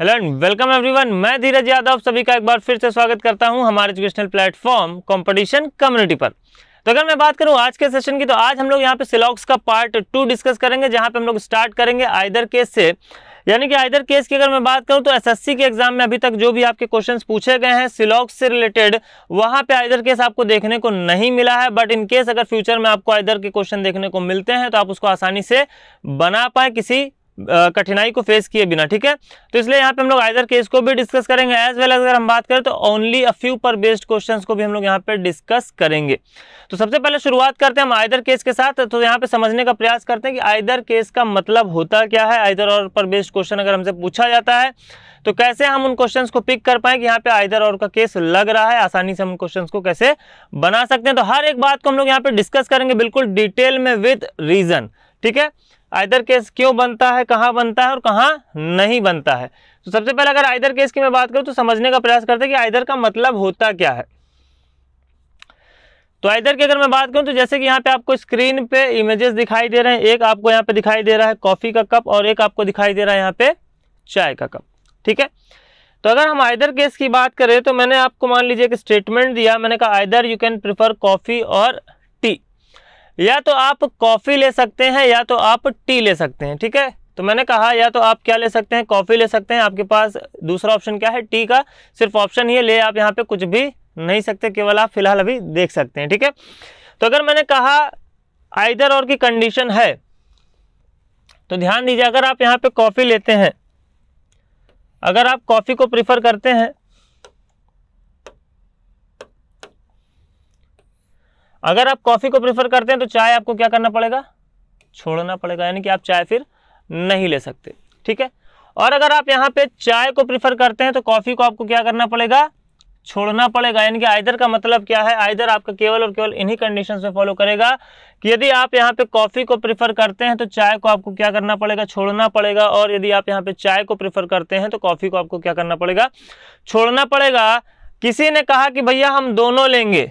Hello and welcome everyone मैं धीरज यादव सभी का एक बार फिर से स्वागत करता हूं हमारे एजुकेशनल प्लेटफॉर्म कंपटीशन कम्युनिटी पर तो अगर मैं बात करूं आज के सेशन की तो आज हम लोग यहां पे सिलॉक्स का पार्ट टू डिस्कस करेंगे जहां पे हम लोग स्टार्ट करेंगे आइदर केस से यानी कि आइदर केस की अगर मैं बात करूं तो एसएससी के एग्जाम में अभी तक जो भी आपके क्वेश्चंस पूछे गए हैं सिलॉक्स से रिलेटेड वहां पे आइदर केस आपको देखने को नहीं मिला है बट इन केस अगर फ्यूचर में आपको आइदर के क्वेश्चन देखने को मिलते हैं तो आप उसको आसानी से बना पाए किसी कठिनाई को फेस किए बिना ठीक है तो इसलिए यहाँ पे हम लोग आइदर केस को भी डिस्कस करेंगे एज वेल एज अगर हम बात करें तो ओनली अ फ्यू पर बेस्ड क्वेश्चन को भी हम लोग यहाँ पे डिस्कस करेंगे तो सबसे पहले शुरुआत करते हैं हम आइदर केस के साथ तो यहाँ पे समझने का प्रयास करते हैं कि आइदर केस का मतलब होता क्या है आइदर और पर बेस्ड क्वेश्चन अगर हमसे पूछा जाता है तो कैसे हम उन क्वेश्चंस को पिक कर पाए कि यहाँ पे आइदर और का केस लग रहा है आसानी से हम क्वेश्चंस को कैसे बना सकते हैं तो हर एक बात को हम लोग यहाँ पे डिस्कस करेंगे बिल्कुल डिटेल में विद रीजन ठीक है आइदर केस क्यों बनता है कहाँ बनता है और कहाँ नहीं बनता है तो सबसे पहले अगर आइदर केस की मैं बात करूँ तो समझने का प्रयास करते हैं कि आइदर का मतलब होता क्या है तो आइदर की अगर मैं बात करूँ तो जैसे कि यहाँ पे आपको स्क्रीन पे इमेजेस दिखाई दे रहे हैं एक आपको यहाँ पे दिखाई दे रहा है कॉफ़ी का कप और एक आपको दिखाई दे रहा है यहाँ पे चाय का कप ठीक है तो अगर हम आइदर केस की बात करें तो मैंने आपको मान लीजिए एक स्टेटमेंट दिया मैंने कहा either you can prefer coffee और या तो आप कॉफ़ी ले सकते हैं या तो आप टी ले सकते हैं ठीक है तो मैंने कहा या तो आप क्या ले सकते हैं कॉफ़ी ले सकते हैं आपके पास दूसरा ऑप्शन क्या है टी का सिर्फ ऑप्शन ही है ले आप यहाँ पे कुछ भी नहीं सकते केवल आप फिलहाल अभी देख सकते हैं ठीक है तो अगर मैंने कहा आइदर और की कंडीशन है तो ध्यान दीजिए अगर आप यहाँ पे कॉफ़ी लेते हैं अगर आप कॉफ़ी को प्रीफर करते हैं अगर आप कॉफ़ी को प्रेफर करते हैं तो चाय आपको क्या करना पड़ेगा छोड़ना पड़ेगा यानी कि आप चाय फिर नहीं ले सकते ठीक है और अगर आप यहाँ पे चाय को प्रेफर करते हैं तो कॉफ़ी को आपको क्या करना पड़ेगा छोड़ना पड़ेगा यानी कि आइदर का मतलब क्या है आइदर आपका केवल और केवल इन्हीं कंडीशंस में फॉलो करेगा कि यदि आप यहाँ पे कॉफ़ी को प्रेफर करते हैं तो चाय को आपको क्या करना पड़ेगा छोड़ना पड़ेगा और यदि आप यहाँ पे चाय को प्रेफर करते हैं तो कॉफ़ी को आपको क्या करना पड़ेगा छोड़ना पड़ेगा किसी ने कहा कि भैया हम दोनों लेंगे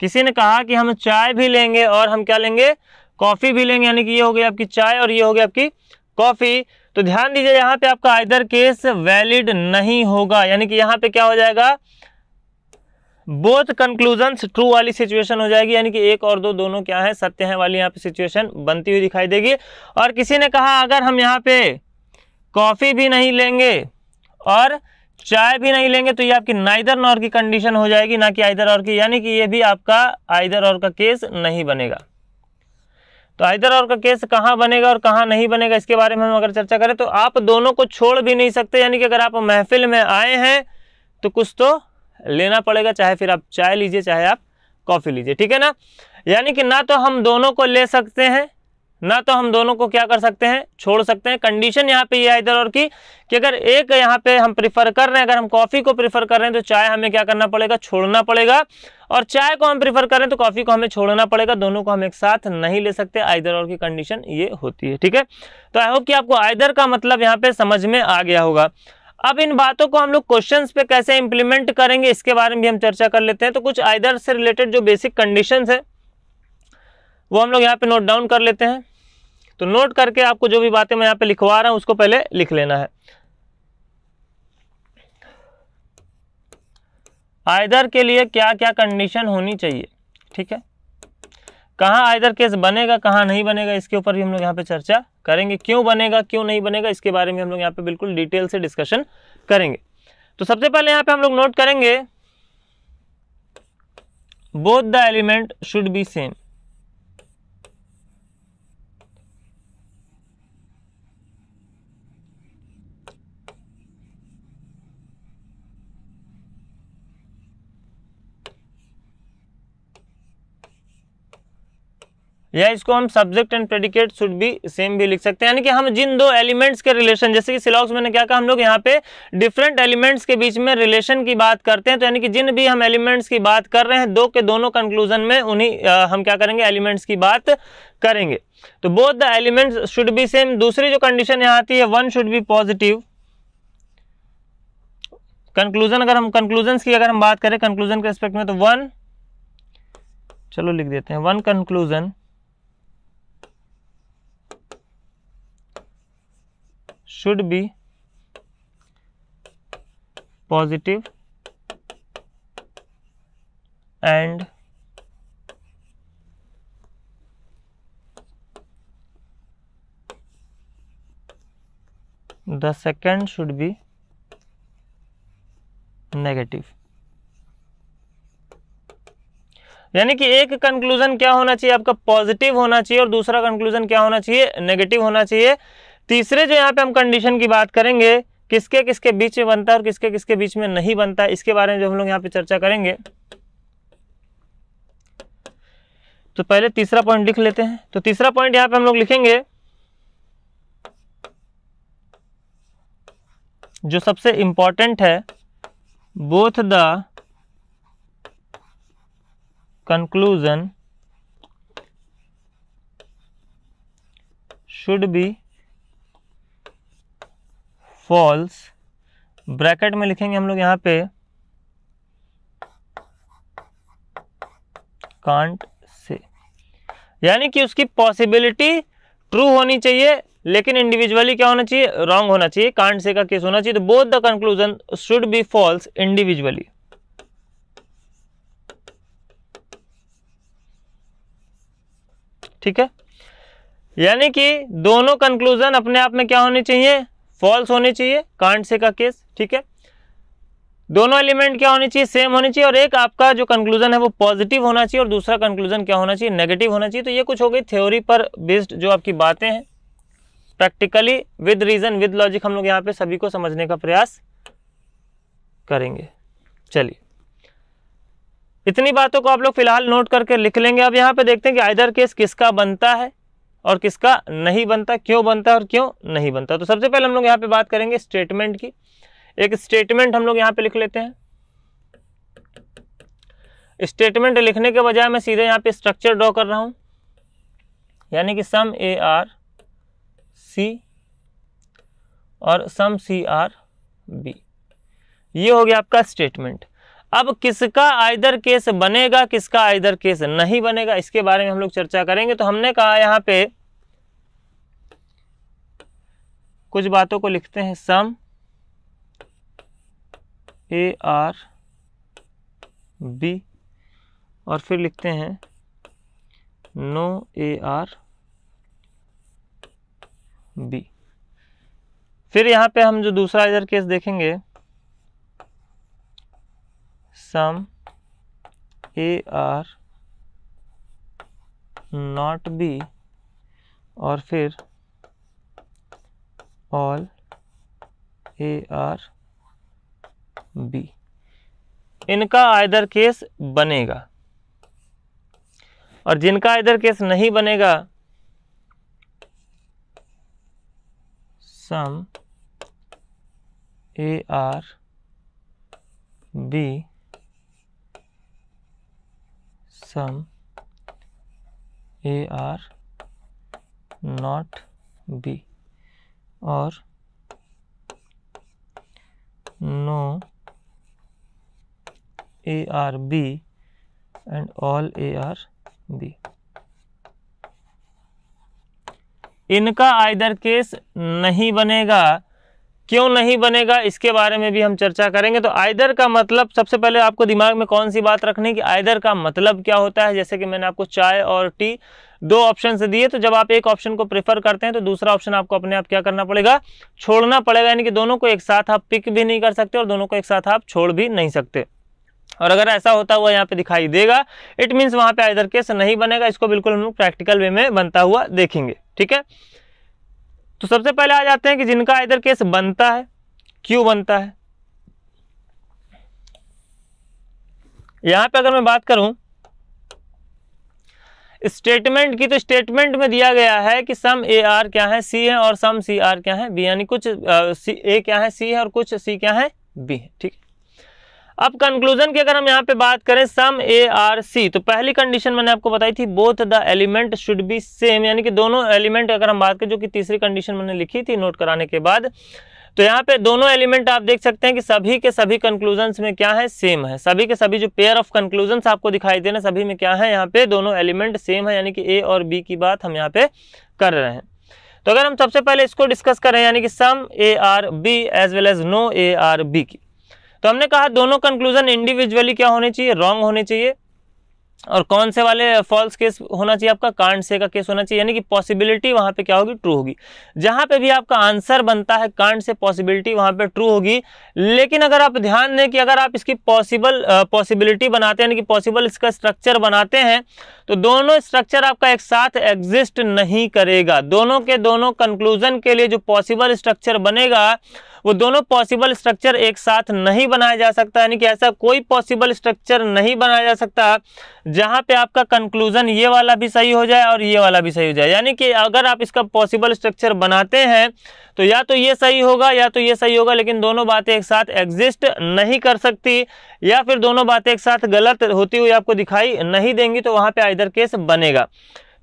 किसी ने कहा कि हम चाय भी लेंगे और हम क्या लेंगे कॉफ़ी भी लेंगे यानी कि ये हो गई आपकी चाय और ये हो गई आपकी कॉफ़ी तो ध्यान दीजिए यहाँ पे आपका आइदर केस वैलिड नहीं होगा यानी कि यहाँ पे क्या हो जाएगा बोथ कंक्लूजन्स ट्रू वाली सिचुएशन हो जाएगी यानी कि एक और दो दोनों क्या है सत्य है वाली यहाँ पे सिचुएशन बनती हुई दिखाई देगी और किसी ने कहा अगर हम यहाँ पे कॉफ़ी भी नहीं लेंगे और चाय भी नहीं लेंगे तो ये आपकी नाइदर नॉर की कंडीशन हो जाएगी ना कि आइदर और की यानी कि ये भी आपका आइदर और का केस नहीं बनेगा तो आइदर और का केस कहाँ बनेगा और कहाँ नहीं बनेगा इसके बारे में हम अगर चर्चा करें तो आप दोनों को छोड़ भी नहीं सकते यानी कि अगर आप महफिल में आए हैं तो कुछ तो लेना पड़ेगा चाहे फिर आप चाय लीजिए चाहे आप कॉफ़ी लीजिए ठीक है ना यानी कि ना तो हम दोनों को ले सकते हैं ना तो हम दोनों को क्या कर सकते हैं छोड़ सकते हैं कंडीशन यहाँ पे ये यह है इधर और की कि अगर एक यहाँ पे हम प्रीफर कर रहे हैं अगर हम कॉफ़ी को प्रीफर कर रहे हैं तो चाय हमें क्या करना पड़ेगा छोड़ना पड़ेगा और चाय को हम प्रिफर कर रहे हैं तो कॉफ़ी को हमें छोड़ना पड़ेगा दोनों को हम एक साथ नहीं ले सकते आइदर और की कंडीशन ये होती है ठीक है तो आई होप कि आपको आइदर का मतलब यहाँ पे समझ में आ गया होगा अब इन बातों को हम लोग क्वेश्चन पे कैसे इंप्लीमेंट करेंगे इसके बारे में भी हम चर्चा कर लेते हैं तो कुछ आइदर से रिलेटेड जो बेसिक कंडीशन है वो हम लोग यहाँ पे नोट डाउन कर लेते हैं तो नोट करके आपको जो भी बातें मैं यहाँ पे लिखवा रहा हूँ उसको पहले लिख लेना है आयदर के लिए क्या क्या कंडीशन होनी चाहिए ठीक है कहाँ आयदर केस बनेगा कहाँ नहीं बनेगा इसके ऊपर भी हम लोग यहाँ पे चर्चा करेंगे क्यों बनेगा क्यों नहीं बनेगा इसके बारे में हम लोग यहाँ पे बिल्कुल डिटेल से डिस्कशन करेंगे तो सबसे पहले यहाँ पे हम लोग नोट करेंगे both the element should be same या इसको हम subject and predicate should be same भी लिख सकते हैं यानी कि हम जिन दो एलिमेंट्स के रिलेशन जैसे कि सिलॉक्स मैंने क्या कहा हम लोग यहाँ पे डिफरेंट एलिमेंट्स के बीच में रिलेशन की बात करते हैं तो यानी कि जिन भी हम एलिमेंट्स की बात कर रहे हैं दो के दोनों कंक्लूजन में उन्हीं हम क्या करेंगे एलिमेंट्स की बात करेंगे तो both the elements should be same दूसरी जो कंडीशन यहाँ आती है one should be positive conclusion अगर हम कंक्लूजन की अगर हम बात करें कंक्लूजन के रिस्पेक्ट में तो वन चलो लिख देते हैं one conclusion should be positive and the second should be negative यानी कि एक कंक्लूजन क्या होना चाहिए आपका पॉजिटिव होना चाहिए और दूसरा कंक्लूजन क्या होना चाहिए नेगेटिव होना चाहिए तीसरे जो यहाँ पे हम कंडीशन की बात करेंगे किसके किसके बीच में बनता है और किसके किसके बीच में नहीं बनता है इसके बारे में जो हम लोग यहाँ पे चर्चा करेंगे तो पहले तीसरा पॉइंट लिख लेते हैं तो तीसरा पॉइंट यहाँ पे हम लोग लिखेंगे जो सबसे इंपॉर्टेंट है both the conclusion should be false bracket में लिखेंगे हम लोग यहाँ पे कांट से यानी कि उसकी पॉसिबिलिटी ट्रू होनी चाहिए लेकिन इंडिविजुअली क्या होना चाहिए रॉन्ग होना चाहिए कांट से का केस होना चाहिए तो both the conclusion should be false individually ठीक है यानी कि दोनों कंक्लूजन अपने आप में क्या होने चाहिए फॉल्स होने चाहिए कांड से का केस ठीक है दोनों एलिमेंट क्या होने चाहिए सेम होने चाहिए और एक आपका जो कंक्लूजन है वो पॉजिटिव होना चाहिए और दूसरा कंक्लूजन क्या होना चाहिए नेगेटिव होना चाहिए तो ये कुछ हो गई थ्योरी पर बेस्ड जो आपकी बातें हैं practically with reason with logic हम लोग यहाँ पे सभी को समझने का प्रयास करेंगे चलिए इतनी बातों को आप लोग फिलहाल नोट करके लिख लेंगे अब यहाँ पे देखते हैं कि आइदर केस किसका बनता है और किसका नहीं बनता क्यों बनता और क्यों नहीं बनता तो सबसे पहले हम लोग यहाँ पे बात करेंगे स्टेटमेंट की एक स्टेटमेंट हम लोग यहाँ पे लिख लेते हैं स्टेटमेंट लिखने के बजाय मैं सीधे यहाँ पे स्ट्रक्चर ड्रॉ कर रहा हूँ यानी कि सम ए आर सी और सम सी आर बी ये हो गया आपका स्टेटमेंट अब किसका आइदर केस बनेगा किसका आइदर केस नहीं बनेगा इसके बारे में हम लोग चर्चा करेंगे तो हमने कहा यहाँ पे कुछ बातों को लिखते हैं सम ए आर बी और फिर लिखते हैं नो ए आर बी फिर यहाँ पे हम जो दूसरा इधर केस देखेंगे some A are not B और फिर ऑल ए आर बी इनका आयदर केस बनेगा और जिनका आयदर केस नहीं बनेगा some A are B some A are not B और no A are B and all A are B इनका आयदर केस नहीं बनेगा क्यों नहीं बनेगा इसके बारे में भी हम चर्चा करेंगे तो आयदर का मतलब सबसे पहले आपको दिमाग में कौन सी बात रखनी कि आयदर का मतलब क्या होता है जैसे कि मैंने आपको चाय और टी दो ऑप्शन से दिए तो जब आप एक ऑप्शन को प्रेफर करते हैं तो दूसरा ऑप्शन आपको अपने आप क्या करना पड़ेगा छोड़ना पड़ेगा यानी कि दोनों को एक साथ आप पिक भी नहीं कर सकते और दोनों को एक साथ आप छोड़ भी नहीं सकते और अगर ऐसा होता हुआ यहाँ पे दिखाई देगा इट मीन्स वहाँ पे आइदर केस नहीं बनेगा इसको बिल्कुल हम लोग प्रैक्टिकल वे में बनता हुआ देखेंगे ठीक है तो सबसे पहले आ जाते हैं कि जिनका इधर केस बनता है क्यों बनता है यहां पे अगर मैं बात करूं स्टेटमेंट की तो स्टेटमेंट में दिया गया है कि सम ए आर क्या है सी है और सम सी आर क्या है बी यानी कुछ सी ए क्या है सी है और कुछ सी क्या है बी है ठीक है अब कंक्लूजन की अगर हम यहाँ पे बात करें सम ए आर सी तो पहली कंडीशन मैंने आपको बताई थी both the element should be same यानी कि दोनों एलिमेंट अगर हम बात करें जो कि तीसरी कंडीशन मैंने लिखी थी नोट कराने के बाद तो यहाँ पे दोनों एलिमेंट आप देख सकते हैं कि सभी के सभी कंक्लूजन्स में क्या है सेम है सभी के सभी जो पेयर ऑफ कंक्लूजन्स आपको दिखाई दे रहे हैं सभी में क्या है यहाँ पे दोनों एलिमेंट सेम है यानी कि ए और बी की बात हम यहाँ पे कर रहे हैं तो अगर हम सबसे पहले इसको डिस्कस करें यानी कि some A are B as well as no A are B की तो हमने कहा दोनों कंक्लूजन इंडिविजुअली क्या होने चाहिए रॉन्ग होने चाहिए और कौन से वाले फॉल्स केस होना चाहिए आपका कांड से का केस होना चाहिए यानी कि पॉसिबिलिटी वहाँ पे क्या होगी ट्रू होगी जहाँ पे भी आपका आंसर बनता है कांड से पॉसिबिलिटी वहाँ पे ट्रू होगी लेकिन अगर आप ध्यान दें कि अगर आप इसकी पॉसिबल पॉसिबिलिटी बनाते हैं यानी कि पॉसिबल इसका स्ट्रक्चर बनाते हैं तो दोनों स्ट्रक्चर आपका एक साथ एग्जिस्ट नहीं करेगा दोनों के दोनों कंक्लूजन के लिए जो पॉसिबल स्ट्रक्चर बनेगा वो दोनों पॉसिबल स्ट्रक्चर एक साथ नहीं बनाया जा सकता यानी कि ऐसा कोई पॉसिबल स्ट्रक्चर नहीं बनाया जा सकता जहाँ पे आपका कंक्लूजन ये वाला भी सही हो जाए और ये वाला भी सही हो जाए यानी कि अगर आप इसका पॉसिबल स्ट्रक्चर बनाते हैं तो या तो ये सही होगा या तो ये सही होगा लेकिन दोनों बातें एक साथ एग्जिस्ट नहीं कर सकती या फिर दोनों बातें एक साथ गलत होती हुई आपको दिखाई नहीं देंगी तो वहाँ पर आइदर केस बनेगा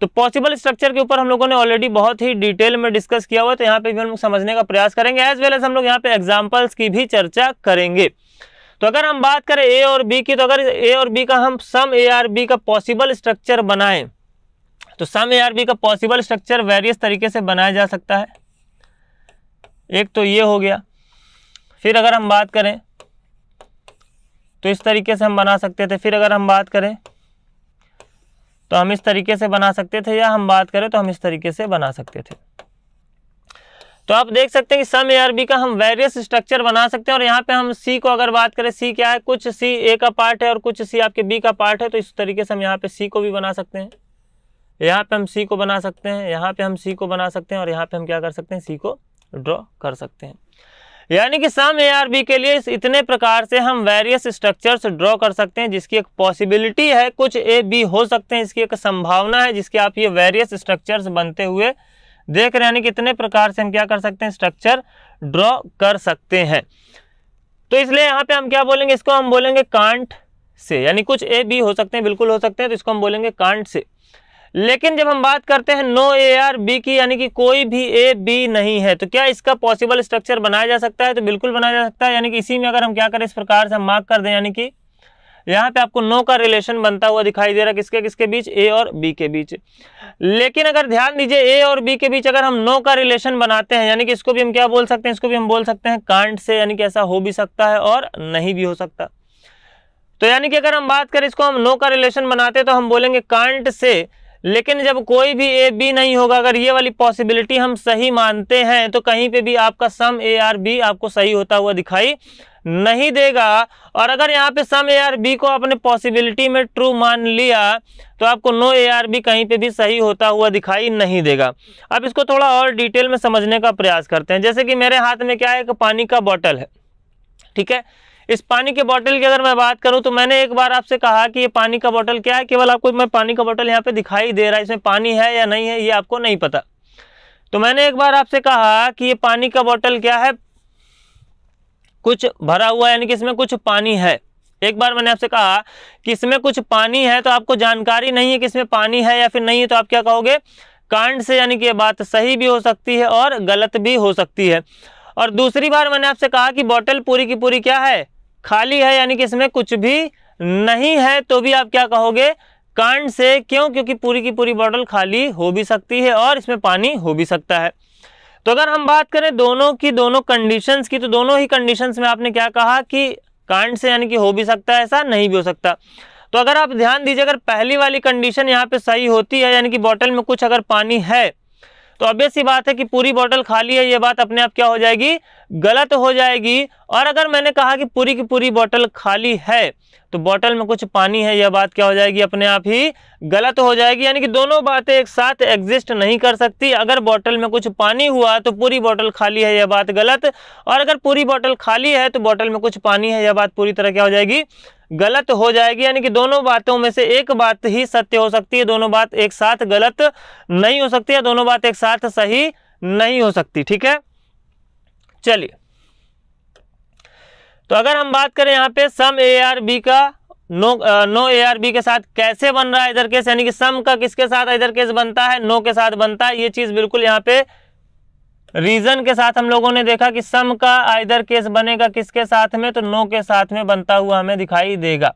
तो पॉसिबल स्ट्रक्चर के ऊपर हम लोगों ने ऑलरेडी बहुत ही डिटेल में डिस्कस किया हुआ तो यहाँ पे भी हम लोग समझने का प्रयास करेंगे एज वेल एज हम लोग यहाँ पे एग्जाम्पल्स की भी चर्चा करेंगे तो अगर हम बात करें ए और बी की तो अगर ए और बी का हम सम ए आर बी का पॉसिबल स्ट्रक्चर बनाएं तो सम ए आर बी का पॉसिबल स्ट्रक्चर वेरियस तरीके से बनाया जा सकता है एक तो ये हो गया फिर अगर हम बात करें तो इस तरीके से हम बना सकते थे फिर अगर हम बात करें तो हम इस तरीके से बना सकते थे या हम बात करें तो हम इस तरीके से बना सकते थे तो आप देख सकते हैं कि सम ए का हम वेरियस स्ट्रक्चर बना सकते हैं और यहाँ पे हम सी को अगर बात करें सी क्या है कुछ सी ए का पार्ट है और कुछ सी आपके बी का पार्ट है तो इस तरीके से हम यहाँ पे सी को भी बना सकते हैं यहाँ पे हम सी को बना सकते हैं यहाँ पे हम सी को बना सकते हैं और यहाँ पे हम क्या कर सकते हैं सी को ड्रॉ कर सकते हैं यानी कि सम एआरबी के लिए इतने प्रकार से हम वेरियस स्ट्रक्चर्स ड्रॉ कर सकते हैं जिसकी एक पॉसिबिलिटी है कुछ ए बी हो सकते हैं इसकी एक संभावना है जिसके आप ये वेरियस स्ट्रक्चर्स बनते हुए देख रहे हैं कि इतने प्रकार से हम क्या कर सकते हैं स्ट्रक्चर ड्रॉ कर सकते हैं तो इसलिए यहाँ पे हम क्या बोलेंगे इसको हम बोलेंगे कांट से यानी कुछ ए बी हो सकते हैं बिल्कुल हो सकते हैं तो इसको हम बोलेंगे कांट से लेकिन जब हम बात करते हैं नो ए आर बी की यानी कि कोई भी ए बी नहीं है तो क्या इसका पॉसिबल स्ट्रक्चर बनाया जा सकता है तो बिल्कुल बनाया जा सकता है यानी कि इसी में अगर हम क्या करें इस प्रकार से हम मार्क कर दें यानी कि यहाँ पे आपको नो का रिलेशन बनता हुआ दिखाई दे रहा है किसके किसके बीच ए और बी के बीच लेकिन अगर ध्यान दीजिए ए और बी के बीच अगर हम नो का रिलेशन बनाते हैं यानी कि इसको भी हम क्या बोल सकते हैं इसको भी हम बोल सकते हैं कांट से यानी कि ऐसा हो भी सकता है और नहीं भी हो सकता तो यानी कि अगर हम बात करें इसको हम नो का रिलेशन बनाते हैं तो हम बोलेंगे कांट से लेकिन जब कोई भी ए बी नहीं होगा अगर ये वाली पॉसिबिलिटी हम सही मानते हैं तो कहीं पे भी आपका सम ए आर बी आपको सही होता हुआ दिखाई नहीं देगा और अगर यहाँ पे सम ए आर बी को आपने पॉसिबिलिटी में ट्रू मान लिया तो आपको नो ए आर बी कहीं पे भी सही होता हुआ दिखाई नहीं देगा अब इसको थोड़ा और डिटेल में समझने का प्रयास करते हैं जैसे कि मेरे हाथ में क्या है एक पानी का बॉटल है ठीक है इस पानी के बॉटल की अगर मैं बात करूं तो मैंने एक बार आपसे कहा कि ये पानी का बॉटल क्या है केवल आपको मैं पानी का बॉटल यहाँ पे दिखाई दे रहा है इसमें पानी है या नहीं है ये आपको नहीं पता तो मैंने एक बार आपसे कहा कि ये पानी का बॉटल क्या है कुछ भरा हुआ यानी कि इसमें कुछ पानी है एक बार मैंने आपसे कहा कि इसमें कुछ पानी है तो आपको जानकारी नहीं है कि इसमें पानी है या फिर नहीं है तो आप क्या कहोगे कांड से यानी कि ये बात सही भी हो सकती है और गलत भी हो सकती है और दूसरी बार मैंने आपसे कहा कि बॉटल पूरी की पूरी क्या है खाली है यानी कि इसमें कुछ भी नहीं है तो भी आप क्या कहोगे कांड से क्यों क्योंकि पूरी की पूरी बॉटल खाली हो भी सकती है और इसमें पानी हो भी सकता है तो अगर हम बात करें दोनों की दोनों कंडीशंस की तो दोनों ही कंडीशंस में आपने क्या कहा कि कांड से यानी कि हो भी सकता है ऐसा नहीं भी हो सकता तो अगर आप ध्यान दीजिए अगर पहली वाली कंडीशन यहाँ पे सही होती है यानी कि बॉटल में कुछ अगर पानी है तो अब ऐसी बात है कि पूरी बॉटल खाली है ये बात अपने आप क्या हो जाएगी गलत हो जाएगी और अगर मैंने कहा कि पूरी की पूरी बॉटल खाली है तो बॉटल में कुछ पानी है यह बात क्या हो जाएगी अपने आप ही गलत हो जाएगी यानी कि दोनों बातें एक साथ एग्जिस्ट नहीं कर सकती अगर बॉटल में कुछ पानी हुआ तो पूरी बॉटल खाली है यह बात गलत और अगर पूरी बॉटल खाली है तो बॉटल में कुछ पानी है यह बात पूरी तरह क्या हो जाएगी गलत हो जाएगी यानी कि दोनों बातों में से एक बात ही सत्य हो सकती है दोनों बात एक साथ गलत नहीं हो सकती या दोनों बात एक साथ सही नहीं हो सकती ठीक है चलिए तो अगर हम बात करें यहां पे सम ए आर बी का no ah, no A are B के साथ कैसे बन रहा है इधर केस यानी कि सम का किसके साथ इधर केस बनता है नो के साथ बनता है ये चीज़ बिल्कुल यहां पर रीजन के साथ हम लोगों ने देखा कि सम का आइदर केस बनेगा किसके साथ में तो नो के साथ में बनता हुआ हमें दिखाई देगा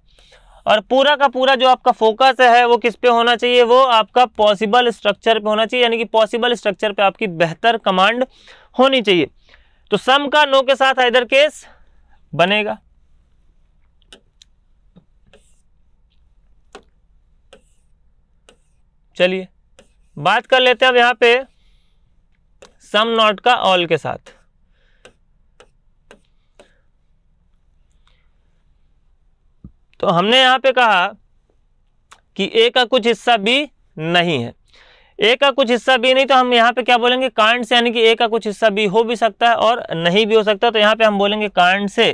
और पूरा का पूरा जो आपका फोकस है वो किस पे होना चाहिए वो आपका पॉसिबल स्ट्रक्चर पे होना चाहिए यानी कि पॉसिबल स्ट्रक्चर पे आपकी बेहतर कमांड होनी चाहिए तो सम का नो के साथ आइदर केस बनेगा चलिए बात कर लेते हैं अब यहां पे सम नॉट का ऑल के साथ तो हमने यहां पे कहा कि ए का कुछ हिस्सा बी नहीं है ए का कुछ हिस्सा बी नहीं तो हम यहाँ पे क्या बोलेंगे कांड से यानी कि ए का कुछ हिस्सा बी हो भी सकता है और नहीं भी हो सकता तो यहां पे हम बोलेंगे कांड से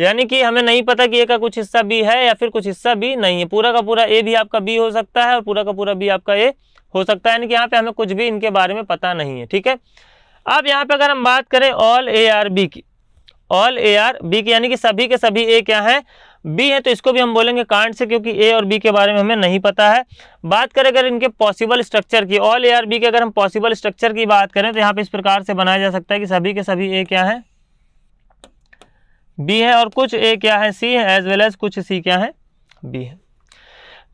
यानी कि हमें नहीं पता कि ए का कुछ हिस्सा बी है या फिर कुछ हिस्सा बी नहीं है पूरा का पूरा ए भी आपका बी हो सकता है और पूरा का पूरा बी आपका ए हो सकता है यानी कि यहाँ पे हमें कुछ भी इनके बारे में पता नहीं है ठीक है अब यहाँ पे अगर हम बात करें ऑल ए आर बी की ऑल ए आर बी की यानी कि सभी के सभी ए क्या है बी है तो इसको भी हम बोलेंगे कांड से क्योंकि ए और बी के बारे में हमें नहीं पता है बात करें अगर इनके पॉसिबल स्ट्रक्चर की ऑल ए आर बी के अगर हम पॉसिबल स्ट्रक्चर की बात करें तो यहाँ पे इस प्रकार से बनाया जा सकता है कि सभी के सभी ए क्या है बी है और कुछ ए क्या है सी है एज वेल एज कुछ सी क्या है बी है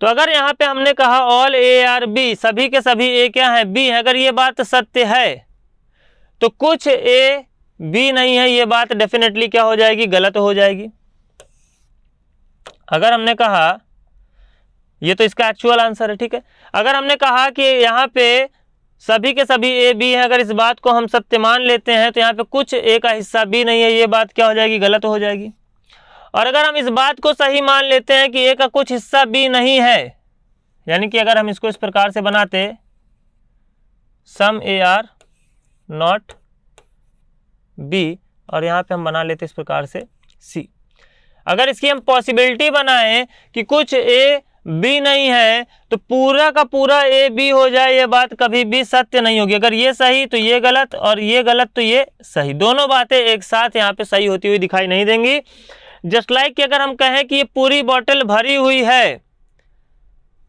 तो अगर यहाँ पे हमने कहा ऑल ए आर बी सभी के सभी ए क्या है बी है अगर ये बात सत्य है तो कुछ ए बी नहीं है ये बात डेफिनेटली क्या हो जाएगी गलत हो जाएगी अगर हमने कहा ये तो इसका एक्चुअल आंसर है ठीक है अगर हमने कहा कि यहाँ पे सभी के सभी ए बी है अगर इस बात को हम सत्य मान लेते हैं तो यहाँ पे कुछ ए का हिस्सा बी नहीं है ये बात क्या हो जाएगी गलत हो जाएगी और अगर हम इस बात को सही मान लेते हैं कि ए का कुछ हिस्सा बी नहीं है यानी कि अगर हम इसको इस प्रकार से बनाते some A are not B और यहाँ पे हम बना लेते इस प्रकार से सी अगर इसकी हम पॉसिबिलिटी बनाएं कि कुछ ए बी नहीं है तो पूरा का पूरा ए बी हो जाए ये बात कभी भी सत्य नहीं होगी अगर ये सही तो ये गलत और ये गलत तो ये सही दोनों बातें एक साथ यहाँ पे सही होती हुई दिखाई नहीं देंगी जस्ट लाइक कि अगर हम कहें कि ये पूरी बॉटल भरी हुई है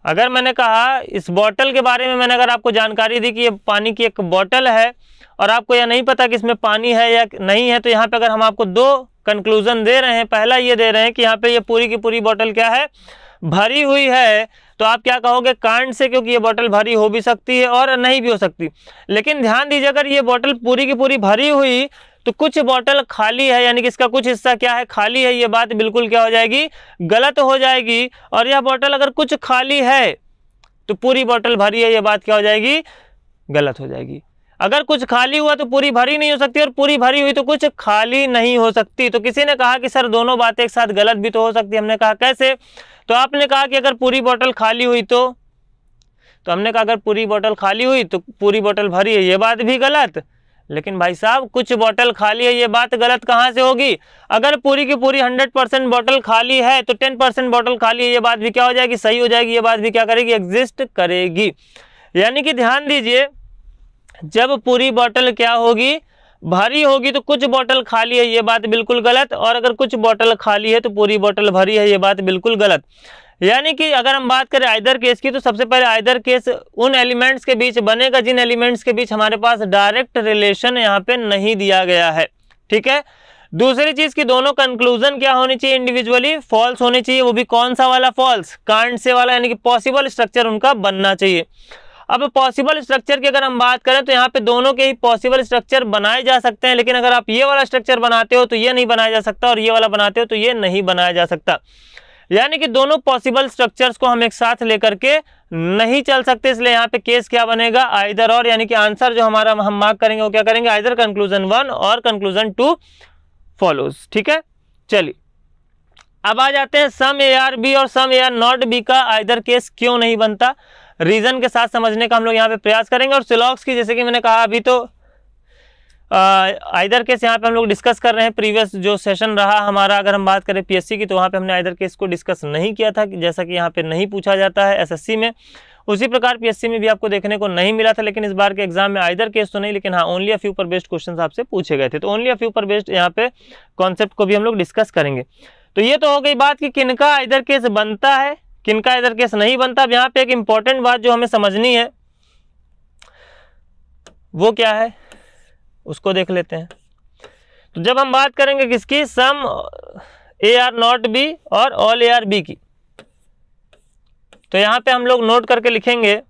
अगर मैंने कहा इस बॉटल के बारे में मैंने अगर आपको जानकारी दी कि ये पानी की एक बॉटल है और आपको यह नहीं पता कि इसमें पानी है या नहीं है तो यहाँ पे अगर हम आपको दो कंक्लूजन दे रहे हैं पहला ये दे रहे हैं कि यहाँ पे ये पूरी की पूरी बॉटल क्या है भरी हुई है तो आप क्या कहोगे कांड से क्योंकि ये बॉटल भरी हो भी सकती है और नहीं भी हो सकती लेकिन ध्यान दीजिए अगर ये बॉटल पूरी की पूरी भरी हुई तो कुछ बॉटल खाली है यानी कि इसका कुछ हिस्सा क्या है खाली है ये बात बिल्कुल क्या हो जाएगी गलत हो जाएगी और यह बॉटल अगर कुछ खाली है तो पूरी बॉटल भरी है ये बात क्या हो जाएगी गलत हो जाएगी अगर कुछ खाली हुआ तो पूरी भरी नहीं हो सकती और पूरी भरी हुई तो कुछ खाली नहीं हो सकती तो किसी ने कहा कि सर दोनों बातें एक साथ गलत भी तो हो सकती हमने कहा कैसे तो आपने कहा कि अगर पूरी बॉटल खाली हुई तो तो हमने कहा अगर पूरी बॉटल खाली हुई तो पूरी बॉटल भरी है ये बात भी गलत लेकिन भाई साहब कुछ बॉटल खाली है ये बात गलत कहाँ से होगी अगर पूरी की पूरी हंड्रेड परसेंट बॉटल खाली है तो टेन परसेंट बॉटल खाली है ये बात भी क्या हो जाएगी सही हो जाएगी ये बात भी क्या करेगी एग्जिस्ट करेगी यानी कि ध्यान दीजिए जब पूरी बॉटल क्या होगी भरी होगी तो कुछ बॉटल खाली है ये बात बिल्कुल गलत और अगर कुछ बॉटल खाली है तो पूरी बॉटल भरी है ये बात बिल्कुल गलत यानी कि अगर हम बात करें आइदर केस की तो सबसे पहले आइदर केस उन एलिमेंट्स के बीच बनेगा जिन एलिमेंट्स के बीच हमारे पास डायरेक्ट रिलेशन यहाँ पे नहीं दिया गया है ठीक है दूसरी चीज की दोनों कंक्लूजन क्या होनी चाहिए इंडिविजुअली फॉल्स होनी चाहिए वो भी कौन सा वाला फॉल्स कांड से वाला यानी कि पॉसिबल स्ट्रक्चर उनका बनना चाहिए अब पॉसिबल स्ट्रक्चर की अगर हम बात करें तो यहाँ पे दोनों के ही पॉसिबल स्ट्रक्चर बनाए जा सकते हैं लेकिन अगर आप ये वाला स्ट्रक्चर बनाते हो तो ये नहीं बनाया जा सकता और ये वाला बनाते हो तो ये नहीं बनाया जा सकता यानी कि दोनों पॉसिबल स्ट्रक्चर्स को हम एक साथ लेकर के नहीं चल सकते इसलिए यहाँ पे केस क्या बनेगा आइदर और यानी कि आंसर जो हमारा हम मार्क करेंगे वो क्या करेंगे आइधर कंक्लूजन वन और कंक्लूजन टू फॉलोज ठीक है चलिए अब आ जाते हैं सम ए आर बी और some A are not B का आइधर केस क्यों नहीं बनता रीजन के साथ समझने का हम लोग यहाँ पे प्रयास करेंगे और सिलॉक्स की जैसे कि मैंने कहा अभी तो आइदर केस यहाँ पे हम लोग डिस्कस कर रहे हैं प्रीवियस जो सेशन रहा हमारा अगर हम बात करें पीएससी की तो वहाँ पे हमने आइदर केस को डिस्कस नहीं किया था जैसा कि यहाँ पे नहीं पूछा जाता है एसएससी में उसी प्रकार पीएससी में भी आपको देखने को नहीं मिला था लेकिन इस बार के एग्जाम में आइदर केस तो नहीं लेकिन हाँ ओनली अफ्यू पर बेस्ड क्वेश्चन आपसे पूछे गए थे तो ओनली अफ्यू पर बेस्ड यहाँ पे कॉन्सेप्ट को भी हम लोग डिस्कस करेंगे तो ये तो हो गई बात कि किनका आइदर केस बनता है किनका आइदर केस नहीं बनता अब यहाँ पे एक इंपॉर्टेंट बात जो हमें समझनी है वो क्या है उसको देख लेते हैं तो जब हम बात करेंगे किसकी some A are not B और ऑल ए आर बी की तो यहां पे हम लोग नोट करके लिखेंगे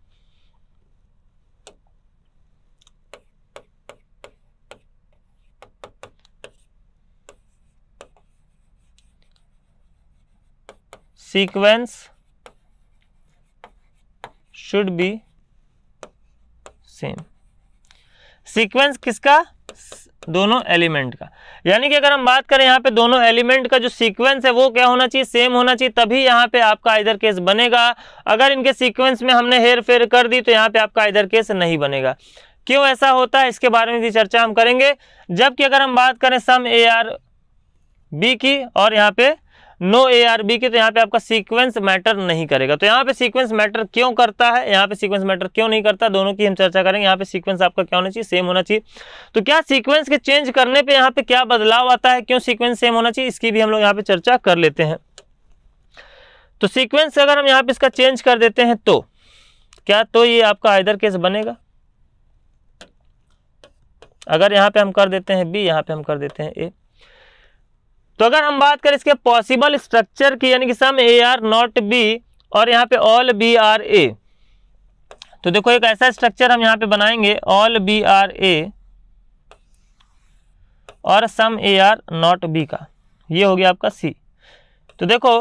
sequence should be same sequence किसका दोनों एलिमेंट का यानी कि अगर हम बात करें यहाँ पे दोनों एलिमेंट का जो सीक्वेंस है वो क्या होना चाहिए सेम होना चाहिए तभी यहाँ पे आपका इधर केस बनेगा अगर इनके सीक्वेंस में हमने हेर फेर कर दी तो यहाँ पे आपका इधर केस नहीं बनेगा क्यों ऐसा होता है इसके बारे में भी चर्चा हम करेंगे जबकि अगर हम बात करें सम ए आर बी की और यहाँ पे नो ए आर बी के तो यहाँ पे आपका सीक्वेंस मैटर नहीं करेगा तो यहाँ पे सीक्वेंस मैटर क्यों करता है यहाँ पे सीक्वेंस मैटर क्यों नहीं करता दोनों की हम चर्चा करेंगे यहाँ पे सीक्वेंस आपका क्या होना चाहिए सेम होना चाहिए तो क्या सीक्वेंस के चेंज करने पे यहाँ पे क्या बदलाव आता है क्यों सीक्वेंस सेम होना चाहिए इसकी भी हम लोग यहाँ पे चर्चा कर लेते हैं तो सीक्वेंस अगर हम यहाँ पे इसका चेंज कर देते हैं तो क्या तो ये आपका आइदर केस बनेगा अगर यहाँ पे हम कर देते हैं बी यहाँ पे हम कर देते हैं ए तो अगर हम बात करें इसके पॉसिबल स्ट्रक्चर की यानी कि some A are not B और यहाँ पे ऑल बी आर ए तो देखो एक ऐसा स्ट्रक्चर हम यहाँ पे बनाएंगे ऑल बी आर ए और some A are not B का ये हो गया आपका सी तो देखो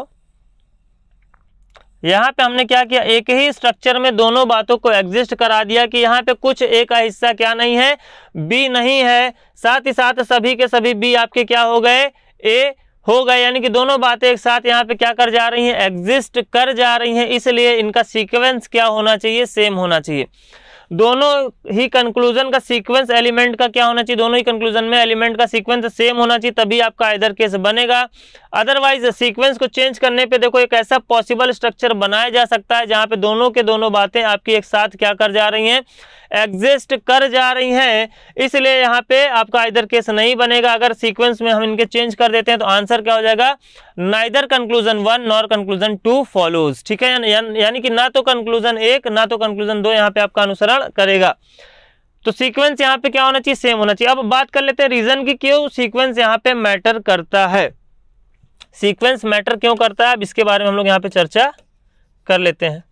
यहाँ पे हमने क्या किया एक ही स्ट्रक्चर में दोनों बातों को एग्जिस्ट करा दिया कि यहाँ पे कुछ ए का हिस्सा क्या नहीं है बी नहीं है साथ ही साथ सभी के सभी बी आपके क्या हो गए ए गए यानी कि दोनों बातें एक साथ यहाँ पे क्या कर जा रही हैं एग्जिस्ट कर जा रही हैं इसलिए इनका सीक्वेंस क्या होना चाहिए सेम होना चाहिए दोनों ही कंक्लूजन का सीक्वेंस एलिमेंट का क्या होना चाहिए दोनों ही कंक्लूजन में एलिमेंट का सीक्वेंस सेम होना चाहिए तभी आपका आइदर केस बनेगा अदरवाइज सीक्वेंस को चेंज करने पे देखो एक ऐसा पॉसिबल स्ट्रक्चर बनाया जा सकता है जहां पे दोनों के दोनों बातें आपकी एक साथ क्या कर जा रही हैं एग्जिस्ट कर जा रही हैं इसलिए यहाँ पे आपका आइदर केस नहीं बनेगा अगर सीक्वेंस में हम इनके चेंज कर देते हैं तो आंसर क्या हो जाएगा neither conclusion one nor conclusion two follows ठीक है यानी कि ना तो कंक्लूजन एक ना तो कंक्लूजन दो यहाँ पे आपका अनुसरण निर्माण करेगा तो सीक्वेंस यहाँ पे क्या होना चाहिए सेम होना चाहिए अब बात कर लेते हैं रीजन की क्यों सीक्वेंस यहाँ पे मैटर करता है सीक्वेंस मैटर क्यों करता है अब इसके बारे में हम लोग यहाँ पे चर्चा कर लेते हैं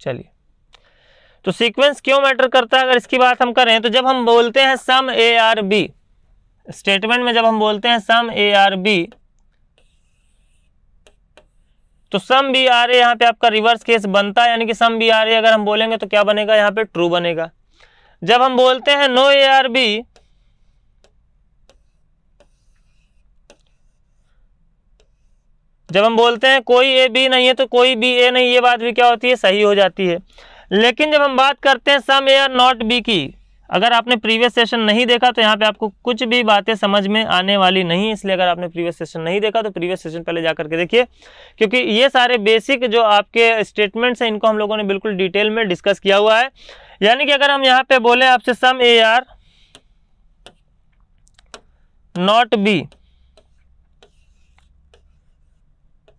चलिए तो सीक्वेंस क्यों मैटर करता है अगर इसकी बात हम करें तो जब हम बोलते हैं some A are B statement में जब हम बोलते हैं सम ए आर बी तो सम बी आ रहे यहाँ पे आपका रिवर्स केस बनता है यानी कि सम बी आ रहे अगर हम बोलेंगे तो क्या बनेगा यहाँ पे ट्रू बनेगा जब हम बोलते हैं नो ए आर बी जब हम बोलते हैं कोई ए बी नहीं है तो कोई बी ए नहीं ये बात भी क्या होती है सही हो जाती है लेकिन जब हम बात करते हैं some A are not B की अगर आपने प्रीवियस सेशन नहीं देखा तो यहाँ पे आपको कुछ भी बातें समझ में आने वाली नहीं इसलिए अगर आपने प्रीवियस सेशन नहीं देखा तो प्रीवियस सेशन पहले जा करके देखिए क्योंकि ये सारे बेसिक जो आपके स्टेटमेंट्स हैं इनको हम लोगों ने बिल्कुल डिटेल में डिस्कस किया हुआ है यानी कि अगर हम यहाँ पे बोले आपसे some A are not B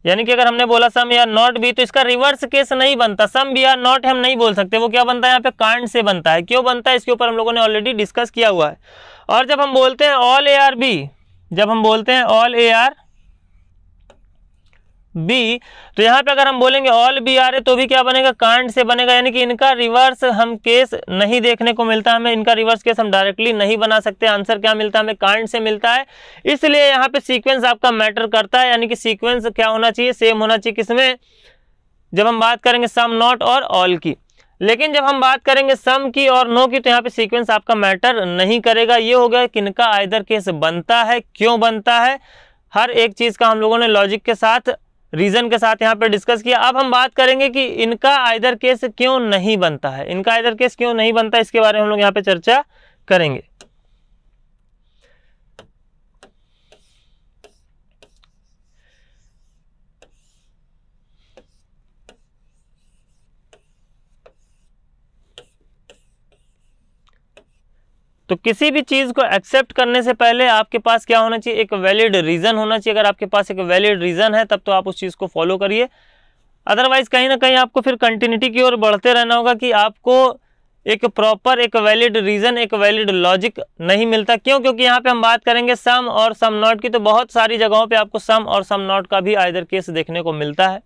यानी कि अगर हमने बोला सम या नॉट भी तो इसका रिवर्स केस नहीं बनता सम भी या नॉट हम नहीं बोल सकते वो क्या बनता है यहाँ पे कांड से बनता है क्यों बनता है इसके ऊपर हम लोगों ने ऑलरेडी डिस्कस किया हुआ है और जब हम बोलते हैं ऑल ए आर बी जब हम बोलते हैं ऑल ए आर बी तो यहाँ पे अगर हम बोलेंगे ऑल बी आर ए तो भी क्या बनेगा कांड से बनेगा यानी कि इनका रिवर्स हम केस नहीं देखने को मिलता हमें इनका रिवर्स केस हम डायरेक्टली नहीं बना सकते आंसर क्या मिलता है हमें कांड से मिलता है इसलिए यहाँ पे सीक्वेंस आपका मैटर करता है यानी कि सीक्वेंस क्या होना चाहिए सेम होना चाहिए किसमें जब हम बात करेंगे सम नॉट और ऑल की लेकिन जब हम बात करेंगे सम की और नो की तो यहाँ पे सीक्वेंस आपका मैटर नहीं करेगा ये हो गया कि इनका आइदर केस बनता है क्यों बनता है हर एक चीज़ का हम लोगों ने लॉजिक के साथ रीजन के साथ यहाँ पर डिस्कस किया अब हम बात करेंगे कि इनका आइदर केस क्यों नहीं बनता है इनका आइदर केस क्यों नहीं बनता इसके बारे में हम लोग यहाँ पे चर्चा करेंगे तो किसी भी चीज़ को एक्सेप्ट करने से पहले आपके पास क्या होना चाहिए एक वैलिड रीज़न होना चाहिए अगर आपके पास एक वैलिड रीज़न है तब तो आप उस चीज़ को फॉलो करिए अदरवाइज़ कहीं ना कहीं आपको फिर कंटिन्यूटी की ओर बढ़ते रहना होगा कि आपको एक प्रॉपर एक वैलिड रीज़न एक वैलिड लॉजिक नहीं मिलता क्यों क्योंकि यहाँ पे हम बात करेंगे सम और सम नॉट की तो बहुत सारी जगहों पे आपको सम और सम नॉट का भी आयदर केस देखने को मिलता है